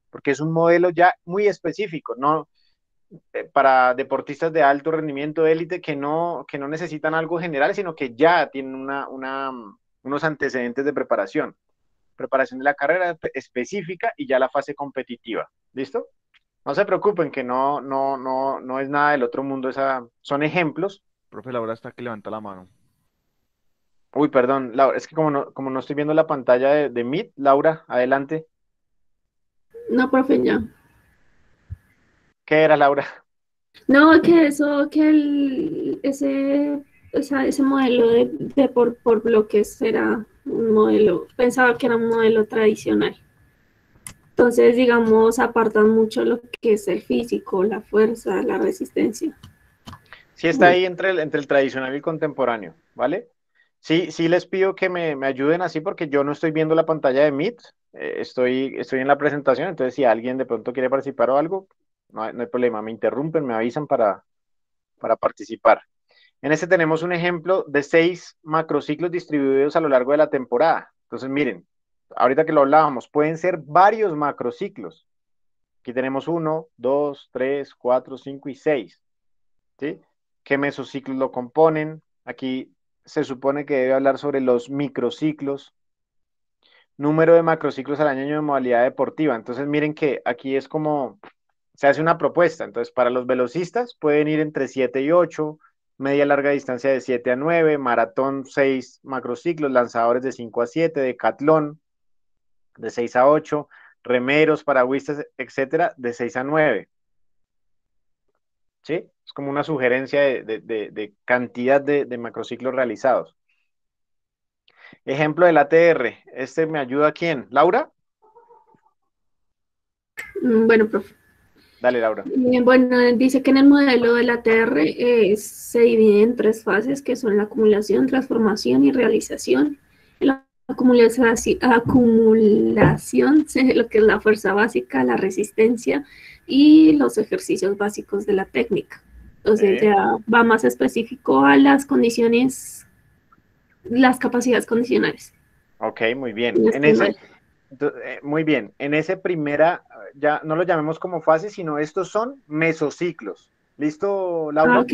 Speaker 1: porque es un modelo ya muy específico, no eh, para deportistas de alto rendimiento de élite que no, que no necesitan algo general, sino que ya tienen una, una mm, unos antecedentes de preparación. Preparación de la carrera específica y ya la fase competitiva. ¿Listo? No se preocupen que no, no, no, no es nada del otro mundo, esa, son ejemplos.
Speaker 2: Profe Laura está que levanta la mano.
Speaker 1: Uy, perdón, Laura, es que como no, como no estoy viendo la pantalla de, Meet, Laura, adelante. No, profe, ya. ¿Qué era, Laura?
Speaker 3: No, que eso, que el, ese o sea, ese modelo de, por, bloques era un modelo, pensaba que era un modelo
Speaker 1: tradicional.
Speaker 3: Entonces, digamos, apartan mucho lo que es el físico, la fuerza,
Speaker 1: la resistencia. Sí, está ahí entre el, entre el tradicional y el contemporáneo, ¿vale? Sí, sí les pido que me, ayuden así porque yo no estoy viendo la pantalla de Meet, eh, estoy, estoy en la presentación, entonces si alguien de pronto quiere participar o algo, no hay, problema, me interrumpen, me avisan para, para participar. En este tenemos un ejemplo de seis macrociclos distribuidos a lo largo de la temporada. Entonces, miren, ahorita que lo hablábamos, pueden ser varios macrociclos. Aquí tenemos uno, dos, tres, cuatro, cinco y seis. ¿Qué mesociclos lo componen? Aquí se supone que debe hablar sobre los microciclos. Número de macrociclos al año de modalidad deportiva. Entonces, miren que aquí es como se hace una propuesta. Entonces, para los velocistas pueden ir entre siete y ocho, media larga distancia de 7 a 9, maratón 6 macrociclos, lanzadores de 5 a 7, decatlón de 6 a 8, remeros, paragüistas, etcétera, de 6 a 9. ¿Sí? Es como una sugerencia de, de, de, de cantidad de, macrociclos realizados. Ejemplo del ATR. ¿Este me ayuda a quién? ¿Laura?
Speaker 3: Mm, bueno, profe. Dale, Laura. Eh, bueno, dice que en el modelo de la TR eh, se divide en tres fases, que son la acumulación, transformación y realización. La acumulación, lo que es la fuerza básica, la resistencia y los ejercicios básicos de la técnica. Entonces ya va más específico a las condiciones, las capacidades condicionales.
Speaker 1: Ok, muy bien. En ese, eh, muy bien. En esa primera ya no lo llamemos como fases, sino estos son mesociclos. ¿Listo, Laura? Ah,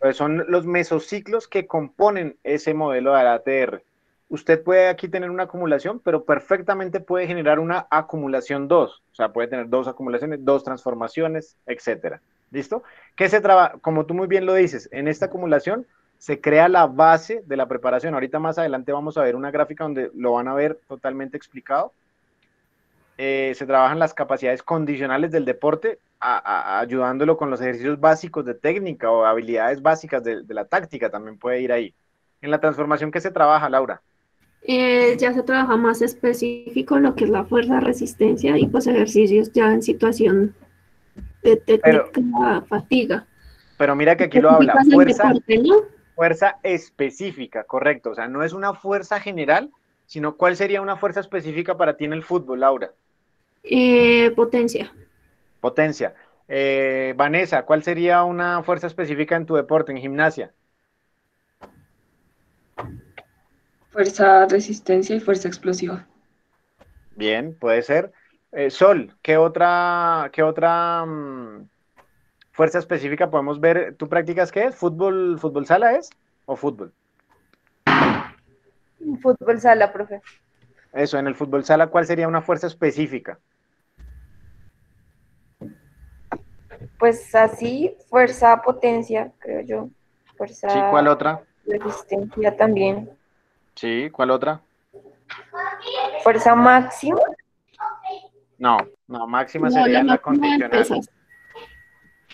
Speaker 1: pues son los mesociclos que componen ese modelo de ATR. Usted puede aquí tener una acumulación, pero perfectamente puede generar una acumulación 2. O sea, puede tener dos acumulaciones, dos transformaciones, etcétera. ¿Listo? ¿Qué se trabaja? Como tú muy bien lo dices, en esta acumulación se crea la base de la preparación. Ahorita más adelante vamos a ver una gráfica donde lo van a ver totalmente explicado eh, se trabajan las capacidades condicionales del deporte, ayudándolo con los ejercicios básicos de técnica o habilidades básicas de, la táctica, también puede ir ahí. En la transformación que se trabaja, Laura.
Speaker 3: Eh, ya se trabaja más específico lo que es la fuerza, resistencia y pues ejercicios ya en situación de técnica, fatiga.
Speaker 1: Pero mira que aquí lo habla, fuerza, fuerza específica, correcto. O sea, no es una fuerza general, sino cuál sería una fuerza específica para ti en el fútbol, Laura.
Speaker 3: Eh, potencia.
Speaker 1: Potencia. Eh, Vanessa, ¿cuál sería una fuerza específica en tu deporte, en gimnasia? Fuerza, resistencia y fuerza explosiva. Bien, puede ser. Eh, Sol, ¿qué otra, qué otra mm, fuerza específica podemos ver? ¿Tú practicas qué es? ¿Fútbol, fútbol sala es? ¿O fútbol?
Speaker 4: Fútbol sala, profe.
Speaker 1: Eso, en el fútbol sala, ¿cuál sería una fuerza específica?
Speaker 4: pues así, fuerza, potencia, creo yo. Fuerza, sí, ¿cuál otra? Resistencia también.
Speaker 1: Sí, ¿cuál otra?
Speaker 4: Fuerza máxima.
Speaker 1: No, no, máxima sería la, condicional.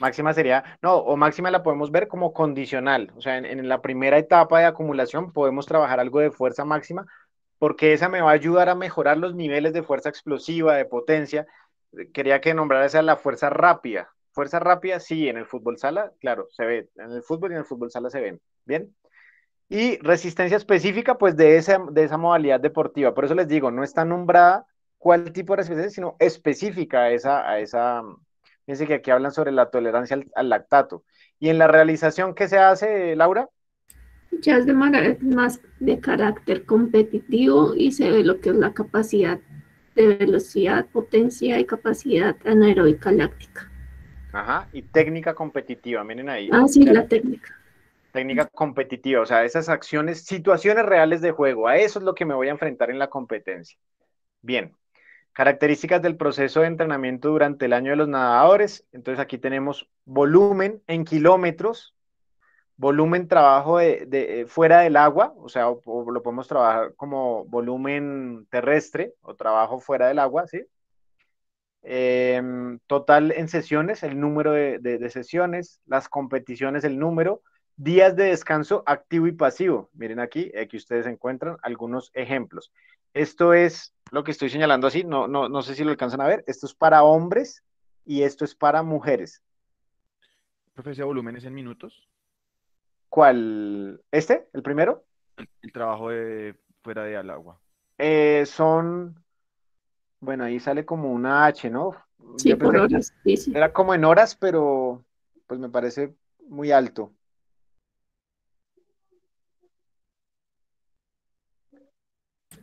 Speaker 1: Máxima sería, no, o máxima la podemos ver como condicional. O sea, en, en, la primera etapa de acumulación podemos trabajar algo de fuerza máxima porque esa me va a ayudar a mejorar los niveles de fuerza explosiva, de potencia. Quería que nombrara esa la fuerza rápida, fuerza rápida, sí, en el fútbol sala, claro, se ve. En el fútbol y en el fútbol sala se ven. Bien. Y resistencia específica, pues de esa, modalidad deportiva. Por eso les digo, no está nombrada cuál tipo de resistencia, sino específica a esa. fíjense que aquí hablan sobre la tolerancia al, lactato. ¿Y en la realización qué se hace, Laura? Ya es
Speaker 3: de más de carácter competitivo y se ve lo que es la capacidad de velocidad, potencia y capacidad anaeróbica láctica.
Speaker 1: Ajá, y técnica competitiva, miren ahí. Ah, sí, la técnica. Técnica competitiva, o sea, esas acciones, situaciones reales de juego, a eso es lo que me voy a enfrentar en la competencia. Bien, características del proceso de entrenamiento durante el año de los nadadores, entonces aquí tenemos volumen en kilómetros, volumen trabajo de, eh, fuera del agua, o sea, lo podemos trabajar como volumen terrestre o trabajo fuera del agua, ¿sí? Em, total en sesiones, el número de, sesiones, las competiciones, el número, días de descanso activo y pasivo. Miren aquí, aquí ustedes encuentran algunos ejemplos. Esto es lo que estoy señalando así, no, no, no sé si lo alcanzan a ver, esto es para hombres y esto es para mujeres.
Speaker 2: Profesor, volúmenes en minutos. ¿Cuál? ¿Este? ¿El primero? El, trabajo de fuera de al agua.
Speaker 1: Eh, son bueno, ahí sale como una H, ¿no?
Speaker 2: Sí, por horas.
Speaker 1: Sí, sí. Era como en horas, pero pues me parece muy alto.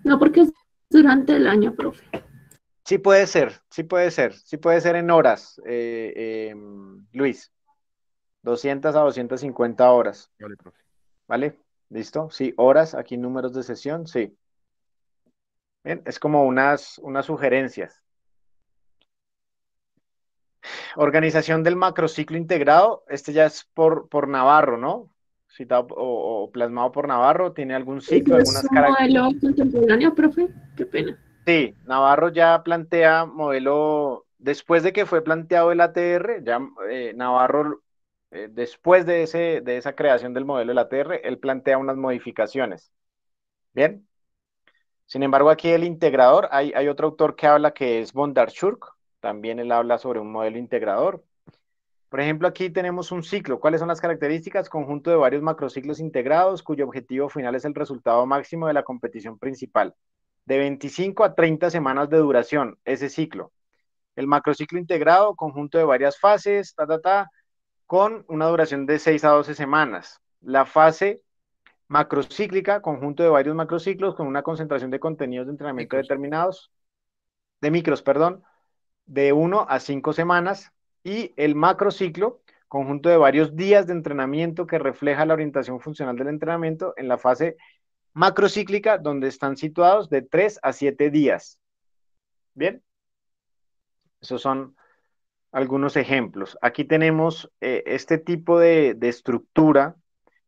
Speaker 3: No, porque es durante el año, profe.
Speaker 1: Sí puede ser, sí puede ser, sí puede ser en horas, eh, em, Luis. 200 a 250 horas. Vale, profe. ¿Vale? ¿Listo? Sí, horas, aquí números de sesión, sí es como unas, unas sugerencias. Organización del macrociclo integrado, este ya es por, por Navarro, ¿no? Citado o, plasmado por Navarro, ¿tiene algún ciclo, algunas características?
Speaker 3: modelo contemporáneo,
Speaker 1: profe? Qué pena. Sí, Navarro ya plantea modelo, después de que fue planteado el ATR, ya eh, Navarro, eh, después de, ese, de esa creación del modelo del ATR, él plantea unas modificaciones. Bien, sin embargo, aquí el integrador, hay, otro autor que habla que es Bondarchuk, también él habla sobre un modelo integrador. Por ejemplo, aquí tenemos un ciclo. ¿Cuáles son las características? Conjunto de varios macrociclos integrados cuyo objetivo final es el resultado máximo de la competición principal. De 25 a 30 semanas de duración, ese ciclo. El macrociclo integrado, conjunto de varias fases, ta, ta, ta, con una duración de 6 a 12 semanas. La fase macrocíclica, conjunto de varios macrociclos con una concentración de contenidos de entrenamiento determinados, de micros, perdón, de 1 a 5 semanas, y el macrociclo, conjunto de varios días de entrenamiento que refleja la orientación funcional del entrenamiento en la fase macrocíclica, donde están situados de 3 a 7 días. Bien, esos son algunos ejemplos. Aquí tenemos eh, este tipo de, de estructura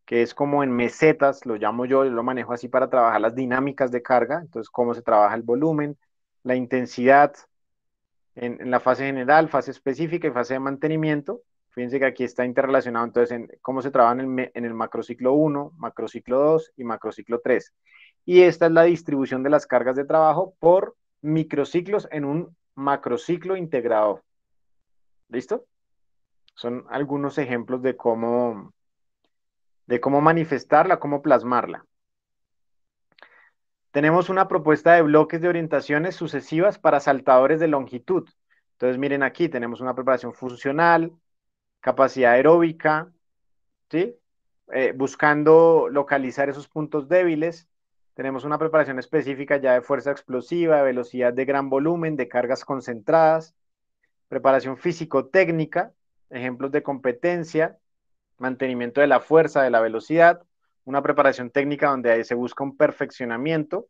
Speaker 1: que es como en mesetas, lo llamo yo, lo manejo así para trabajar las dinámicas de carga, entonces cómo se trabaja el volumen, la intensidad en, la fase general, fase específica y fase de mantenimiento. Fíjense que aquí está interrelacionado entonces en cómo se trabaja en el, en el macrociclo 1, macrociclo 2 y macrociclo 3. Y esta es la distribución de las cargas de trabajo por microciclos en un macrociclo integrado. ¿Listo? Son algunos ejemplos de cómo, de cómo manifestarla, cómo plasmarla. Tenemos una propuesta de bloques de orientaciones sucesivas para saltadores de longitud. Entonces, miren aquí, tenemos una preparación funcional, capacidad aeróbica, eh, buscando localizar esos puntos débiles. Tenemos una preparación específica ya de fuerza explosiva, de velocidad de gran volumen, de cargas concentradas, preparación físico-técnica, ejemplos de competencia, mantenimiento de la fuerza, de la velocidad, una preparación técnica donde ahí se busca un perfeccionamiento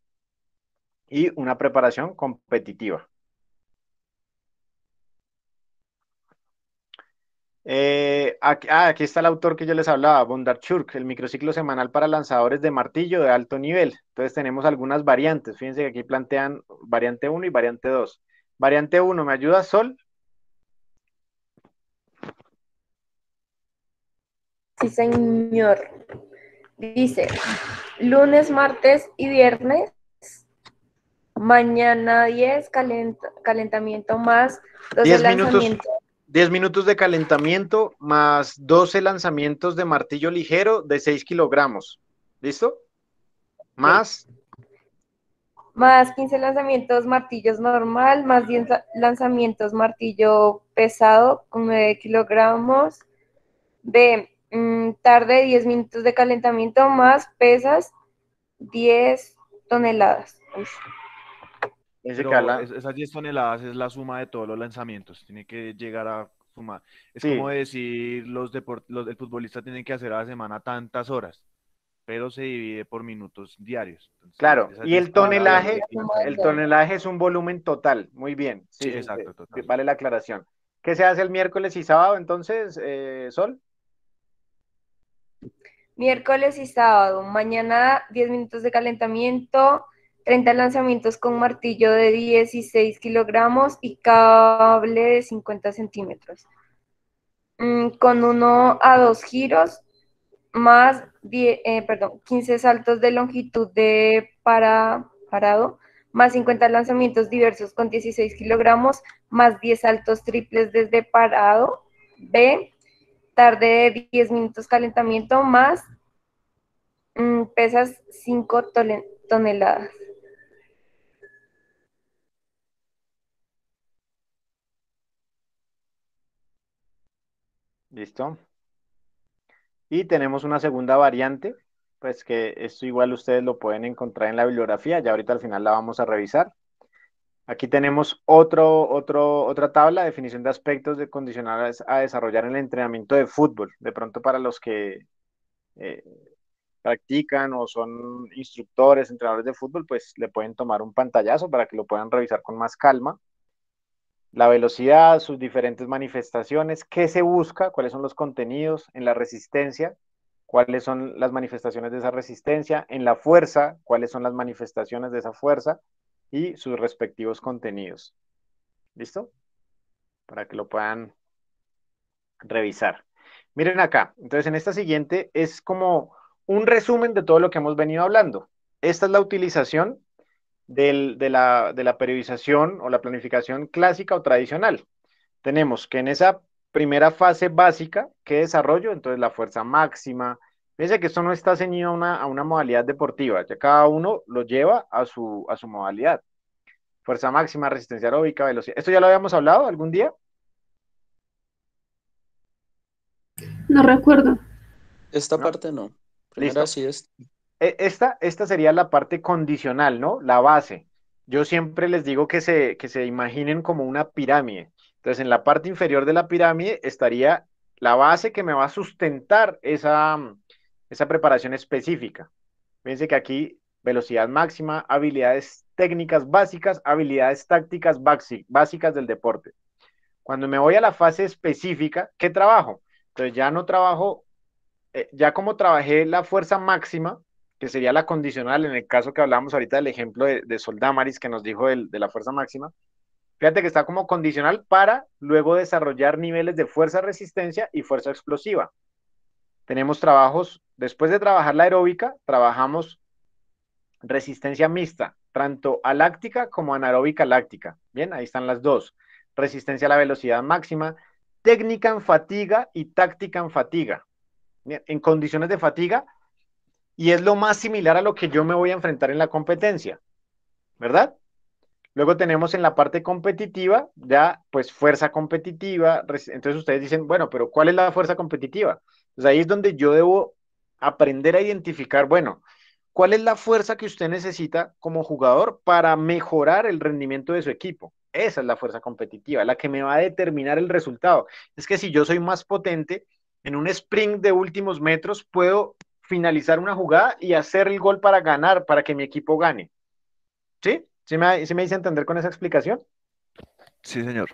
Speaker 1: y una preparación competitiva. Eh, ah, aquí, está el autor que yo les hablaba, Bondarchuk, el microciclo semanal para lanzadores de martillo de alto nivel. Entonces tenemos algunas variantes. Fíjense que aquí plantean variante 1 y variante 2. Variante 1 me ayuda Sol,
Speaker 4: Sí, señor. Dice, lunes, martes y viernes, mañana 10, calentamiento más 12 10 lanzamientos. Minutos,
Speaker 1: 10 minutos de calentamiento más 12 lanzamientos de martillo ligero de 6 kilogramos. ¿Listo? Más.
Speaker 4: Más 15 lanzamientos martillos normal, más 10 lanzamientos martillo pesado con 9 kilogramos. B, Mm, tarde 10 minutos de calentamiento más pesas 10 toneladas.
Speaker 2: esas 10 toneladas es la suma de todos los lanzamientos. Tiene que llegar a sumar. Es como decir, los, los el futbolista tiene que hacer a la semana tantas horas, pero se divide por minutos diarios. claro, y el tonelaje, el tonelaje
Speaker 1: es un volumen total. Muy bien. Vale la aclaración. ¿Qué se hace el miércoles y sábado entonces, eh, Sol?
Speaker 4: miércoles y sábado. Mañana 10 minutos de calentamiento, 30 lanzamientos con martillo de 16 kilogramos y cable de 50 centímetros. Mm, con 1 a 2 giros, más eh, perdón, 15 saltos de longitud de parado, más 50 lanzamientos diversos con 16 kilogramos, más 10 saltos triples desde parado. B, tarde 10 minutos calentamiento más mm, pesas 5 toneladas.
Speaker 1: Listo. Y tenemos una segunda variante, pues que esto igual ustedes lo pueden encontrar en la bibliografía, ya ahorita al final la vamos a revisar. Aquí tenemos otro, otro, otra tabla, definición de aspectos de condicionales a desarrollar en el entrenamiento de fútbol. De pronto para los que eh, practican o son instructores, entrenadores de fútbol, pues le pueden tomar un pantallazo para que lo puedan revisar con más calma. La velocidad, sus diferentes manifestaciones, qué se busca, cuáles son los contenidos en la resistencia, cuáles son las manifestaciones de esa resistencia, en la fuerza, cuáles son las manifestaciones de esa fuerza y sus respectivos contenidos. ¿Listo? Para que lo puedan revisar. Miren acá, entonces en esta siguiente es como un resumen de todo lo que hemos venido hablando. Esta es la utilización de, la, de la periodización o la planificación clásica o tradicional. Tenemos que en esa primera fase básica, ¿qué desarrollo? Entonces la fuerza máxima, Fíjense que esto no está ceñido a una, a una modalidad deportiva, ya cada uno lo lleva a su, a su modalidad. Fuerza máxima, resistencia aeróbica, velocidad. ¿Esto ya lo habíamos hablado algún día? No recuerdo. Esta parte no. Primero sí e, Esta, esta sería la parte condicional, ¿no? La base. Yo siempre les digo que se, que se imaginen como una pirámide. Entonces, en la parte inferior de la pirámide estaría la base que me va a sustentar esa, esa preparación específica. Fíjense que aquí velocidad máxima, habilidades técnicas básicas, habilidades tácticas básicas del deporte. Cuando me voy a la fase específica, ¿qué trabajo? Entonces ya no trabajo, eh, ya como trabajé la fuerza máxima, que sería la condicional, en el caso que hablamos ahorita del ejemplo de, de Soldamaris que nos dijo el, de la fuerza máxima, fíjate que está como condicional para luego desarrollar niveles de fuerza resistencia y fuerza explosiva tenemos trabajos, después de trabajar la aeróbica, trabajamos resistencia mixta, tanto aláctica como anaeróbica láctica. Bien, ahí están las dos. Resistencia a la velocidad máxima, técnica en fatiga y táctica en fatiga. en condiciones de fatiga, y es lo más similar a lo que yo me voy a enfrentar en la competencia, ¿verdad? Luego tenemos en la parte competitiva, ya pues fuerza competitiva. Entonces ustedes dicen, bueno, pero ¿cuál es la fuerza competitiva? ahí es donde yo debo aprender a identificar, bueno, cuál es la fuerza que usted necesita como jugador para mejorar el rendimiento de su equipo. Esa es la fuerza competitiva, la que me va a determinar el resultado. Es que si yo soy más potente, en un sprint de últimos metros puedo finalizar una jugada y hacer el gol para ganar, para que mi equipo gane. ¿Sí? ¿Sí me, dice entender con esa explicación? Sí, señor.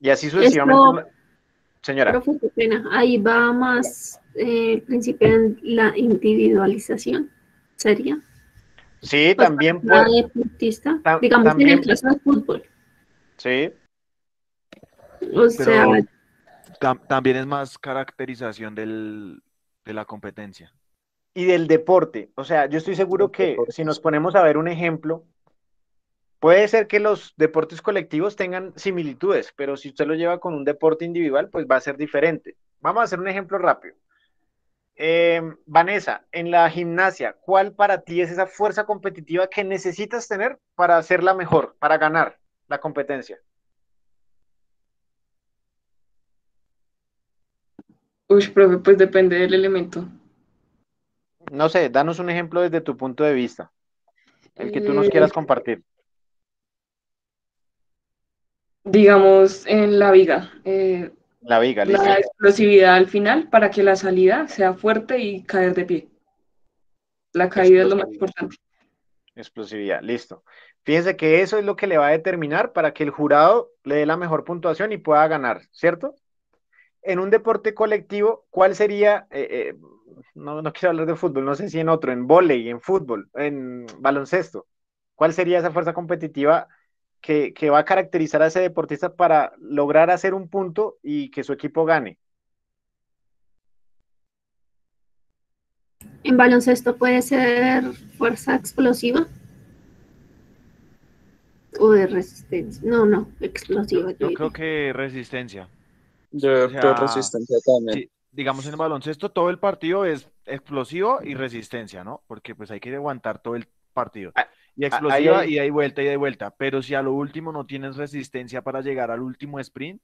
Speaker 1: Y así sucesivamente. Señora.
Speaker 3: Ahí va más eh, principio la individualización. ¿Sería?
Speaker 2: Sí, pues, también
Speaker 3: deportista, digamos también, en
Speaker 1: el fútbol.
Speaker 2: Sí. O sea. también es más caracterización de la competencia.
Speaker 1: Y del deporte. O sea, yo estoy seguro que si nos ponemos a ver un ejemplo, Puede ser que los deportes colectivos tengan similitudes, pero si usted lo lleva con un deporte individual, pues va a ser diferente. Vamos a hacer un ejemplo rápido. Em, Vanessa, en la gimnasia, ¿cuál para ti es esa fuerza competitiva que necesitas tener para hacerla mejor, para ganar la competencia? Uy, profe, pues depende del elemento. No sé, danos un ejemplo desde tu punto de vista, el que tú nos mm. quieras compartir
Speaker 4: digamos, en la viga. Eh,
Speaker 1: la viga, listo. La explosividad
Speaker 4: al final para que la salida sea fuerte y caer de pie. La caída
Speaker 1: es lo más importante. Explosividad, listo. Fíjense que eso es lo que le va a determinar para que el jurado le dé la mejor puntuación y pueda ganar, ¿cierto? En un deporte colectivo, ¿cuál sería, eh, eh, no, no quiero hablar de fútbol, no sé si en otro, en volei, en fútbol, en baloncesto, ¿cuál sería esa fuerza competitiva que, va a caracterizar a ese deportista para lograr hacer un punto y que su equipo gane?
Speaker 3: En baloncesto puede ser fuerza explosiva o de resistencia. No, no, explosiva. Yo, creo
Speaker 2: que resistencia. Yo o resistencia también. digamos en baloncesto todo el partido es explosivo y resistencia, ¿no? Porque pues hay que aguantar todo el partido. Ah, y ah, explosiva y hay vuelta y de vuelta. Pero si a lo último no tienes resistencia para llegar al último sprint,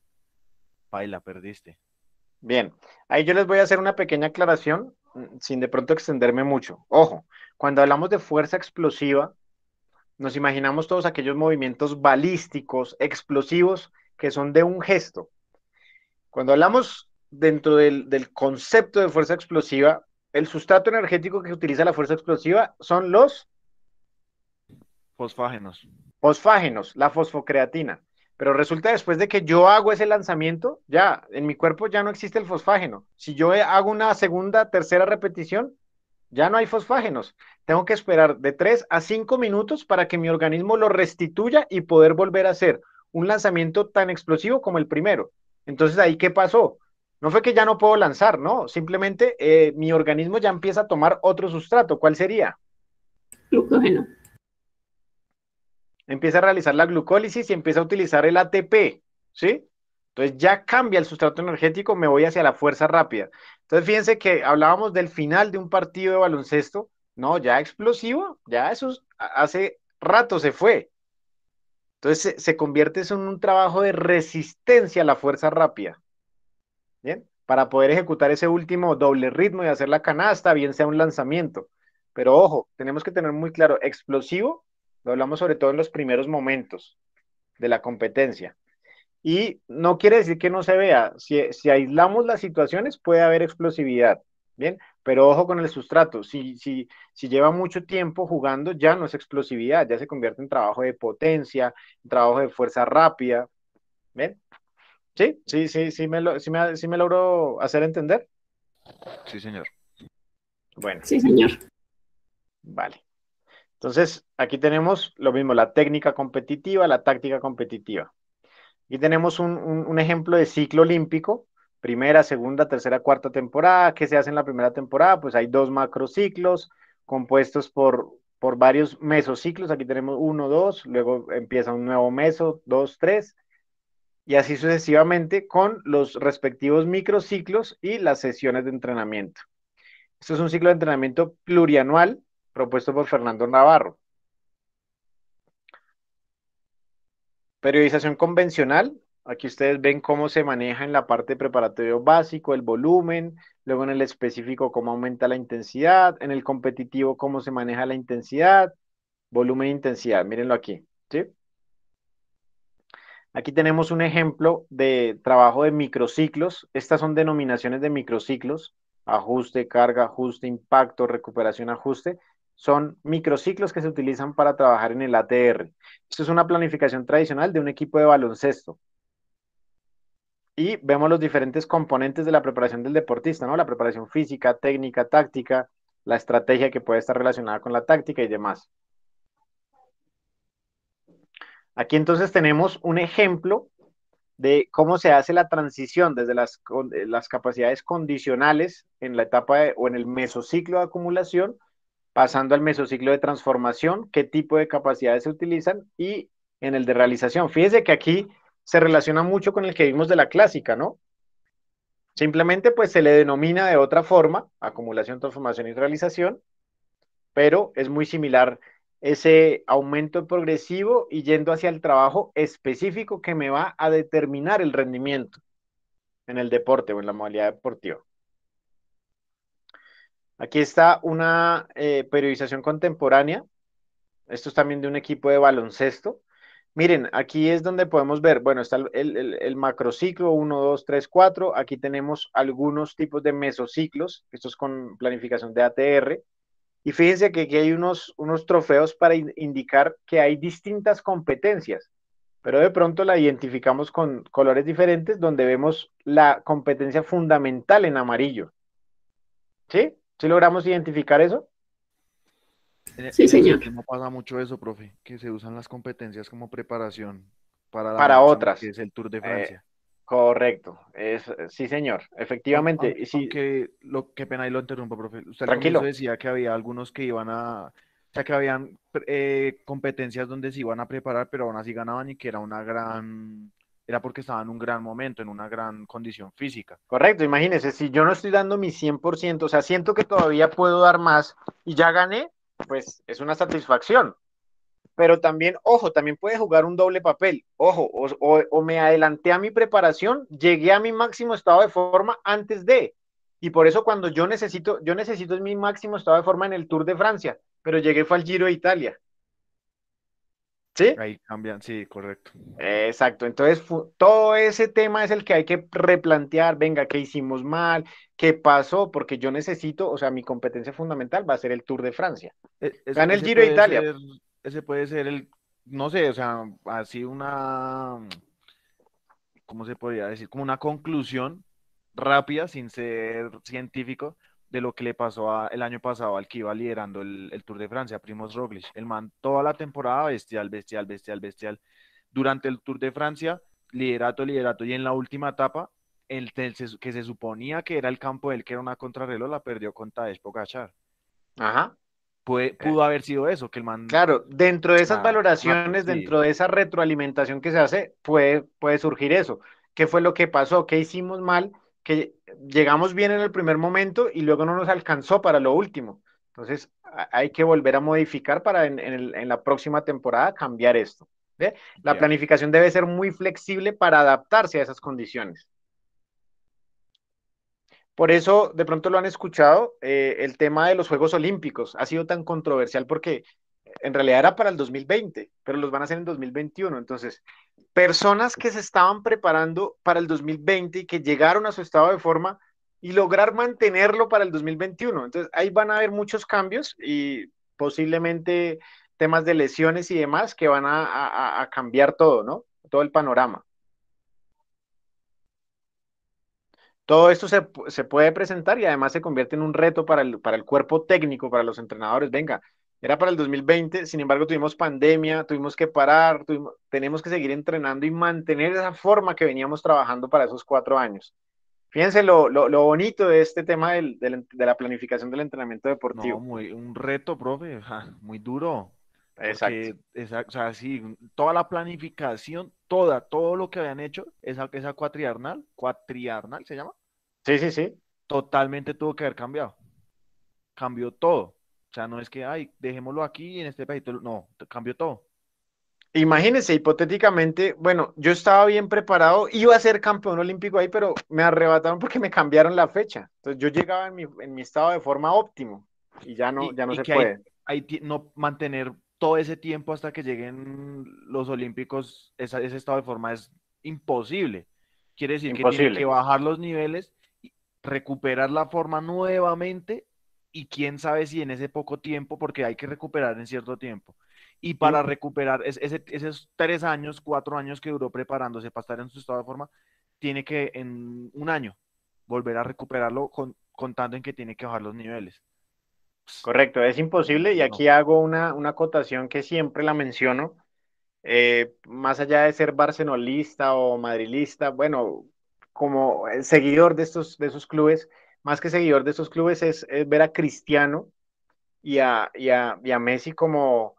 Speaker 2: paila, perdiste. Bien,
Speaker 1: ahí yo les voy a hacer una pequeña aclaración mm, sin de pronto extenderme mucho. Ojo, cuando hablamos de fuerza explosiva, nos imaginamos todos aquellos movimientos balísticos, explosivos, que son de un gesto. Cuando hablamos dentro del concepto de fuerza explosiva, el sustrato energético que utiliza la fuerza explosiva son los Fosfágenos. Fosfágenos, la fosfocreatina. Pero resulta después de que yo hago ese lanzamiento, ya en mi cuerpo ya no existe el fosfágeno. Si yo hago una segunda, tercera repetición, ya no hay fosfágenos. Tengo que esperar de tres a cinco minutos para que mi organismo lo restituya y poder volver a hacer un lanzamiento tan explosivo como el primero. Entonces ahí, ¿qué pasó? No fue que ya no puedo lanzar, no, simplemente eh, mi organismo ya empieza a tomar otro sustrato. ¿Cuál sería? Glucógeno empieza a realizar la glucólisis y empieza a utilizar el ATP, ¿sí? Entonces ya cambia el sustrato energético, me voy hacia la fuerza rápida. Entonces fíjense que hablábamos del final de un partido de baloncesto, no, ya explosivo, ya eso hace rato se fue. Entonces se, convierte en un trabajo de resistencia a la fuerza rápida. ¿Bien? Para poder ejecutar ese último doble ritmo y hacer la canasta, bien sea un lanzamiento. Pero ojo, tenemos que tener muy claro, explosivo lo hablamos sobre todo en los primeros momentos de la competencia. Y no quiere decir que no se vea. Si, aislamos las situaciones, puede haber explosividad. Bien, pero ojo con el sustrato. Si, si, si lleva mucho tiempo jugando, ya no es explosividad, ya se convierte en trabajo de potencia, trabajo de fuerza rápida. ¿Bien? Sí, sí, sí, sí me, lo, sí me, sí me logro hacer entender.
Speaker 2: Sí, señor. Bueno. Sí, señor.
Speaker 1: Vale. Entonces, aquí tenemos lo mismo, la técnica competitiva, la táctica competitiva. Aquí tenemos un, ejemplo de ciclo olímpico, primera, segunda, tercera, cuarta temporada. ¿Qué se hace en la primera temporada? Pues hay dos macrociclos compuestos por, por varios mesociclos. Aquí tenemos uno, dos, luego empieza un nuevo meso, dos, tres, y así sucesivamente con los respectivos microciclos y las sesiones de entrenamiento. Esto es un ciclo de entrenamiento plurianual propuesto por Fernando Navarro. Periodización convencional. Aquí ustedes ven cómo se maneja en la parte preparatorio básico, el volumen, luego en el específico cómo aumenta la intensidad, en el competitivo cómo se maneja la intensidad, volumen e intensidad. Mírenlo aquí. Aquí tenemos un ejemplo de trabajo de microciclos. Estas son denominaciones de microciclos. Ajuste, carga, ajuste, impacto, recuperación, ajuste son microciclos que se utilizan para trabajar en el ATR. Esto es una planificación tradicional de un equipo de baloncesto. Y vemos los diferentes componentes de la preparación del deportista, ¿no? La preparación física, técnica, táctica, la estrategia que puede estar relacionada con la táctica y demás. Aquí entonces tenemos un ejemplo de cómo se hace la transición desde las, eh, capacidades condicionales en la etapa o en el mesociclo de acumulación Pasando al mesociclo de transformación, qué tipo de capacidades se utilizan y en el de realización. Fíjese que aquí se relaciona mucho con el que vimos de la clásica, ¿no? Simplemente pues se le denomina de otra forma, acumulación, transformación y realización, pero es muy similar ese aumento progresivo y yendo hacia el trabajo específico que me va a determinar el rendimiento en el deporte o en la modalidad deportiva. Aquí está una eh, periodización contemporánea. Esto es también de un equipo de baloncesto. Miren, aquí es donde podemos ver, bueno, está el, el, el macrociclo 1, 2, 3, 4. Aquí tenemos algunos tipos de mesociclos, Esto es con planificación de ATR. Y fíjense que aquí hay unos, unos trofeos para indicar que hay distintas competencias, pero de pronto la identificamos con colores diferentes donde vemos la competencia fundamental en amarillo. ¿Sí? ¿Sí logramos
Speaker 2: identificar eso? Eh, sí, señor. No pasa mucho eso, profe, que se usan las competencias como preparación
Speaker 1: para, para otras. Que es el Tour de eh, Francia. correcto, es, sí, señor, efectivamente. ¿Qué
Speaker 2: sí. lo que pena lo interrumpo, profe. Usted decía que había algunos que iban a, o sea, que habían eh, competencias donde se iban a preparar, pero aún así ganaban y que era una gran era porque estaba en un gran momento, en una gran condición física.
Speaker 1: Correcto, imagínese, si yo no estoy dando mi 100%, o sea, siento que todavía puedo dar más y ya gané, pues es una satisfacción. Pero también, ojo, también puede jugar un doble papel. Ojo, o, o me adelanté a mi preparación, llegué a mi máximo estado de forma antes de. Y por eso cuando yo necesito, yo necesito mi máximo estado de forma en el Tour de Francia, pero llegué fue al Giro de Italia.
Speaker 2: ¿Sí? Ahí cambian, sí, correcto.
Speaker 1: Exacto, entonces todo ese tema es el que hay que replantear, venga, ¿qué hicimos mal? ¿Qué pasó? Porque yo necesito, o sea, mi competencia fundamental va a ser el Tour de Francia. E,
Speaker 2: el Giro de Italia. ese puede ser el, no sé, o sea, así una, ¿cómo se podría decir? Como una conclusión rápida, sin ser científico, de lo que le pasó el año pasado al que iba liderando el, Tour de Francia, Primoz Roglic. El man toda la temporada bestial, bestial, bestial, bestial. Durante el Tour de Francia, liderato, liderato y en la última etapa, el, que se suponía que era el campo de él, que era una contrarreloj, la perdió con Tadej Ajá. pudo haber sido eso, que el man... Claro, dentro de esas ah, valoraciones, dentro de esa retroalimentación que se
Speaker 1: hace, puede, puede surgir eso. ¿Qué fue lo que pasó? ¿Qué hicimos mal? que llegamos bien en el primer momento y luego no nos alcanzó para lo último. Entonces, hay que volver a modificar para en, la próxima temporada cambiar esto. La planificación debe ser muy flexible para adaptarse a esas condiciones. Por eso, de pronto lo han escuchado, eh, el tema de los Juegos Olímpicos ha sido tan controversial porque en realidad era para el 2020, pero los van a hacer en 2021. Entonces, personas que se estaban preparando para el 2020 y que llegaron a su estado de forma y lograr mantenerlo para el 2021. Entonces, ahí van a haber muchos cambios y posiblemente temas de lesiones y demás que van a, cambiar todo, ¿no? Todo el panorama. todo esto se, se, puede presentar y además se convierte en un reto para el, para el cuerpo técnico, para los entrenadores. Venga, era para el 2020, sin embargo tuvimos pandemia, tuvimos que parar, tenemos que seguir entrenando y mantener esa forma que veníamos trabajando para esos cuatro años. Fíjense lo, bonito de este tema de la planificación del entrenamiento deportivo.
Speaker 2: un reto, profe, muy duro. Exacto. O sea, sí, toda la planificación, toda, todo lo que habían hecho, esa, esa cuatriarnal, cuatriarnal se llama. Sí, sí, sí. Totalmente tuvo que haber cambiado. Cambió todo. O sea, no es que, ay, dejémoslo aquí en este país, no, cambio todo.
Speaker 1: Imagínense, hipotéticamente, bueno, yo estaba bien preparado, iba a ser campeón olímpico ahí, pero me arrebataron porque me cambiaron la fecha. Entonces yo llegaba en mi, en mi estado de forma óptimo y ya no, ya no se puede.
Speaker 2: Hay, no mantener todo ese tiempo hasta que lleguen los olímpicos, ese estado de forma es imposible. Quiere decir que tiene que bajar los niveles, recuperar la forma nuevamente y quién sabe si en ese poco tiempo, porque hay que recuperar en cierto tiempo. Y para recuperar esos tres años, cuatro años que duró preparándose para estar en su estado de forma, tiene que en un año volver a recuperarlo contando en que tiene que bajar los niveles.
Speaker 1: Correcto, es imposible y aquí hago una, una acotación que siempre la menciono. Eh, más allá de ser barcelonista o madrilista, bueno, como eh, seguidor de estos de esos clubes, más que seguidor de esos clubes, es, ver a Cristiano y a, y a, Messi como,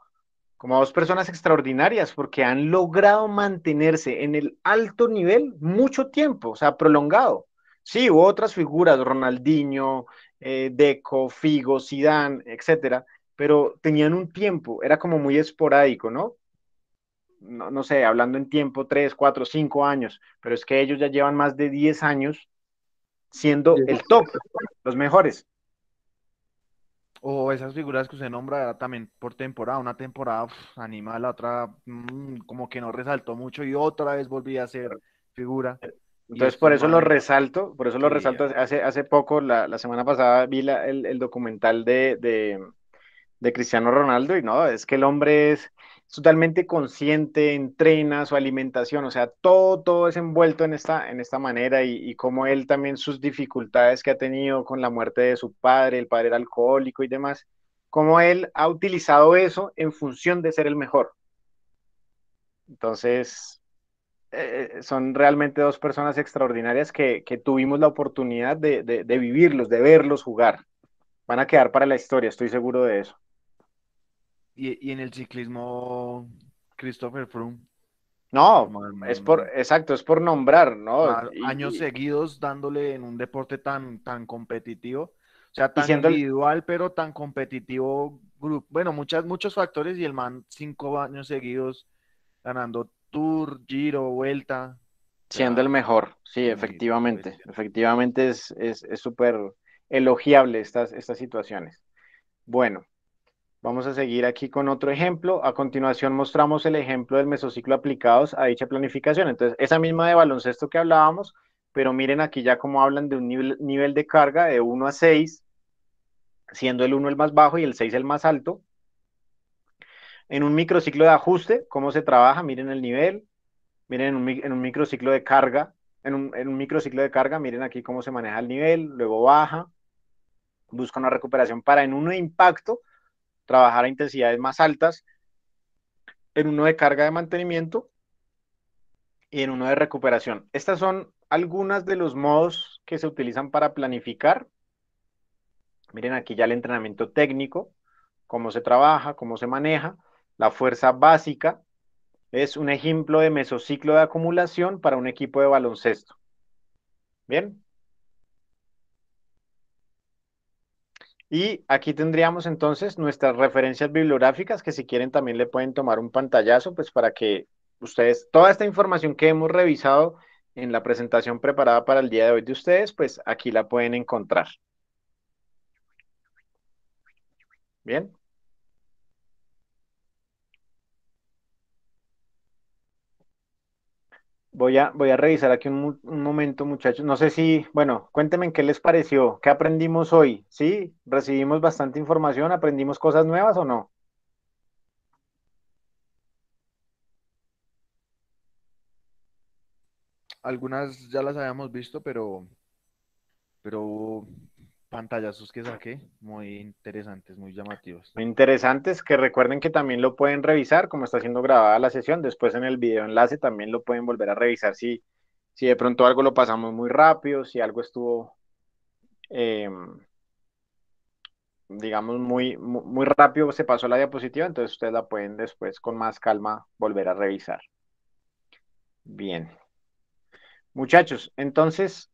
Speaker 1: como dos personas extraordinarias porque han logrado mantenerse en el alto nivel mucho tiempo, o sea, prolongado. Sí, hubo otras figuras, Ronaldinho, eh, Deco, Figo, Sidán, etcétera, pero tenían un tiempo, era como muy esporádico, ¿no? ¿no? No, sé, hablando en tiempo, tres, cuatro, cinco años, pero es que ellos ya llevan más de diez años siendo el top, los mejores.
Speaker 2: O esas figuras que se nombra también por temporada, una temporada animal, la otra mm, como que no resaltó mucho y otra vez volví a ser figura. Entonces, por eso lo
Speaker 1: resalto, por eso lo resalto. Hace, hace poco, la, semana pasada, vi el, documental de, de, Cristiano Ronaldo y no, es que el hombre es, totalmente consciente, entrena su alimentación, o sea, todo, todo es envuelto en esta, en esta manera y, como él también sus dificultades que ha tenido con la muerte de su padre, el padre era alcohólico y demás, como él ha utilizado eso en función de ser el mejor. Entonces, eh, eh, son realmente dos personas extraordinarias que, tuvimos la oportunidad de, de vivirlos, de verlos jugar. Van a quedar para la historia, estoy seguro de eso
Speaker 2: y, en el ciclismo, Christopher Froome. No, es por, exacto, es por nombrar, ¿no? años seguidos dándole en un deporte tan, tan competitivo, o sea, tan individual, pero tan competitivo, bueno, muchas, muchos factores y el man cinco años seguidos ganando Tour, Giro, Vuelta.
Speaker 1: Siendo el mejor, sí, efectivamente, efectivamente es súper elogiable estas, estas situaciones. Bueno, Vamos a seguir aquí con otro ejemplo. A continuación mostramos el ejemplo del mesociclo aplicados a dicha planificación. Entonces, esa misma de baloncesto que hablábamos, pero miren aquí ya cómo hablan de un nivel, de carga de 1 a 6, siendo el 1 el más bajo y el 6 el más alto. En un microciclo de ajuste, ¿cómo se trabaja? Miren el nivel. Miren en un, microciclo de carga, en un, en un microciclo de carga, miren aquí cómo se maneja el nivel, luego baja, busca una recuperación para en uno de impacto, trabajar a intensidades más altas, en uno de carga de mantenimiento y en uno de recuperación. Estas son algunas de los modos que se utilizan para planificar. Miren aquí ya el entrenamiento técnico, cómo se trabaja, cómo se maneja, la fuerza básica, es un ejemplo de mesociclo de acumulación para un equipo de baloncesto. Bien, Y aquí tendríamos entonces nuestras referencias bibliográficas que si quieren también le pueden tomar un pantallazo, pues para que ustedes, toda esta información que hemos revisado en la presentación preparada para el día de hoy de ustedes, pues aquí la pueden encontrar. Bien. Voy a, a revisar aquí un, momento, muchachos. No sé si, bueno, cuéntenme qué les pareció, qué aprendimos hoy. ¿Sí? ¿Recibimos bastante información? ¿Aprendimos cosas nuevas o no?
Speaker 2: Algunas ya las habíamos visto, pero, pero pantallazos que saqué, muy interesantes, muy llamativos.
Speaker 1: Muy interesantes, que recuerden que también lo pueden revisar, como está siendo grabada la sesión, después en el video enlace también lo pueden volver a revisar si, si de pronto algo lo pasamos muy rápido, si algo estuvo, em, digamos, muy, muy rápido se pasó la diapositiva, entonces ustedes la pueden después con más calma volver a revisar. Bien. Muchachos, entonces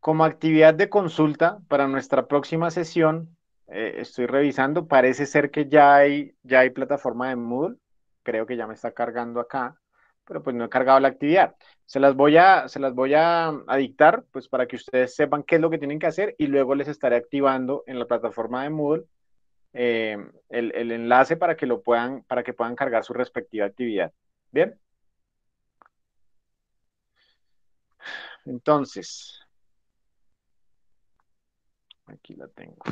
Speaker 1: como actividad de consulta para nuestra próxima sesión, eh, estoy revisando, parece ser que ya hay, ya hay plataforma de Moodle, creo que ya me está cargando acá, pero pues no he cargado la actividad. Se las voy a, se las voy a, dictar, pues para que ustedes sepan qué es lo que tienen que hacer y luego les estaré activando en la plataforma de Moodle em, el, enlace para que lo puedan, para que puedan cargar su respectiva actividad. Bien. Entonces, Aquí la tengo.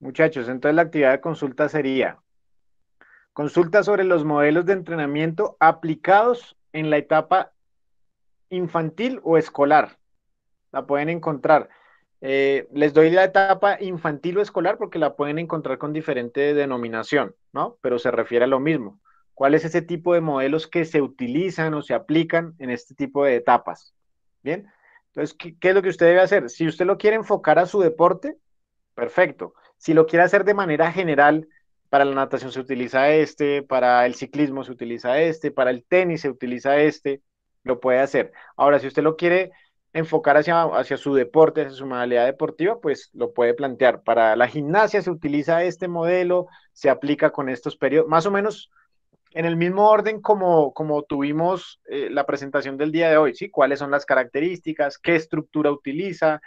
Speaker 1: Muchachos, entonces la actividad de consulta sería consulta sobre los modelos de entrenamiento aplicados en la etapa infantil o escolar. La pueden encontrar. Eh, les doy la etapa infantil o escolar porque la pueden encontrar con diferente denominación, ¿no? Pero se refiere a lo mismo. ¿Cuál es ese tipo de modelos que se utilizan o se aplican en este tipo de etapas? Bien. Entonces, qué es lo que usted debe hacer? Si usted lo quiere enfocar a su deporte, perfecto. Si lo quiere hacer de manera general, para la natación se utiliza este, para el ciclismo se utiliza este, para el tenis se utiliza este, lo puede hacer. Ahora, si usted lo quiere enfocar hacia, hacia su deporte, hacia su modalidad deportiva, pues lo puede plantear. Para la gimnasia se utiliza este modelo, se aplica con estos periodos, más o menos en el mismo orden como, como tuvimos eh, la presentación del día de hoy, ¿sí? ¿Cuáles son las características? ¿Qué estructura utiliza?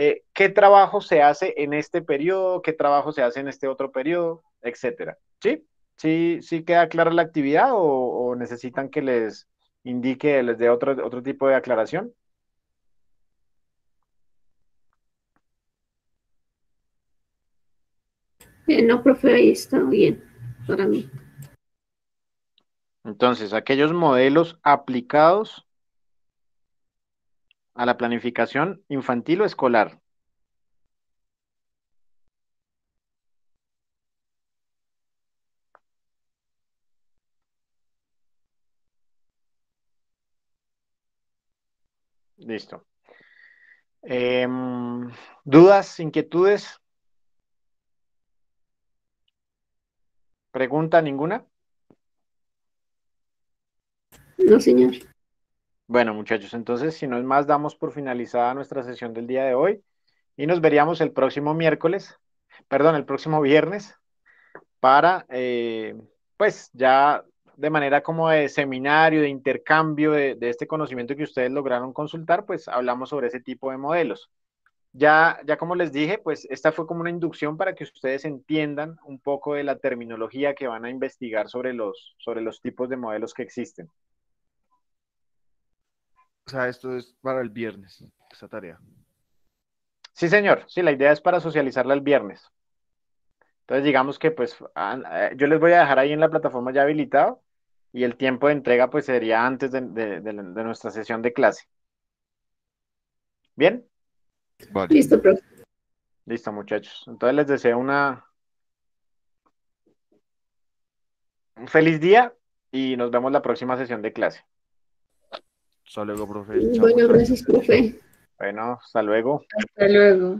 Speaker 1: Eh, qué trabajo se hace en este periodo, qué trabajo se hace en este otro periodo, etcétera. ¿Sí? ¿Sí, sí queda clara la actividad o, necesitan que les indique, les dé otro, otro tipo de aclaración?
Speaker 3: no, profe, ahí está bien para
Speaker 1: mí. Entonces, aquellos modelos aplicados a la planificación infantil o escolar. Listo. Eh, ¿Dudas, inquietudes? ¿Pregunta ninguna? No, señor. Bueno, muchachos, entonces, si no es más, damos por finalizada nuestra sesión del día de hoy y nos veríamos el próximo miércoles, perdón, el próximo viernes, para, eh, pues, ya de manera como de seminario, de intercambio de, de, este conocimiento que ustedes lograron consultar, pues hablamos sobre ese tipo de modelos. Ya, ya como les dije, pues esta fue como una inducción para que ustedes entiendan un poco de la terminología que van a investigar sobre los, sobre los tipos de modelos que existen.
Speaker 2: O sea, esto es para el viernes, esa tarea. Sí, señor. Sí,
Speaker 1: la idea es para socializarla el viernes. Entonces, digamos que pues eh, yo les voy a dejar ahí en la plataforma ya habilitado y el tiempo de entrega pues sería antes de, nuestra sesión de clase. ¿Bien? Vale. Listo, profe. Listo, muchachos. Entonces les deseo una... Un feliz día y nos vemos la próxima sesión de clase.
Speaker 2: Hasta luego, profe. Bueno, gracias, profe. Bueno, hasta luego.
Speaker 1: Hasta luego.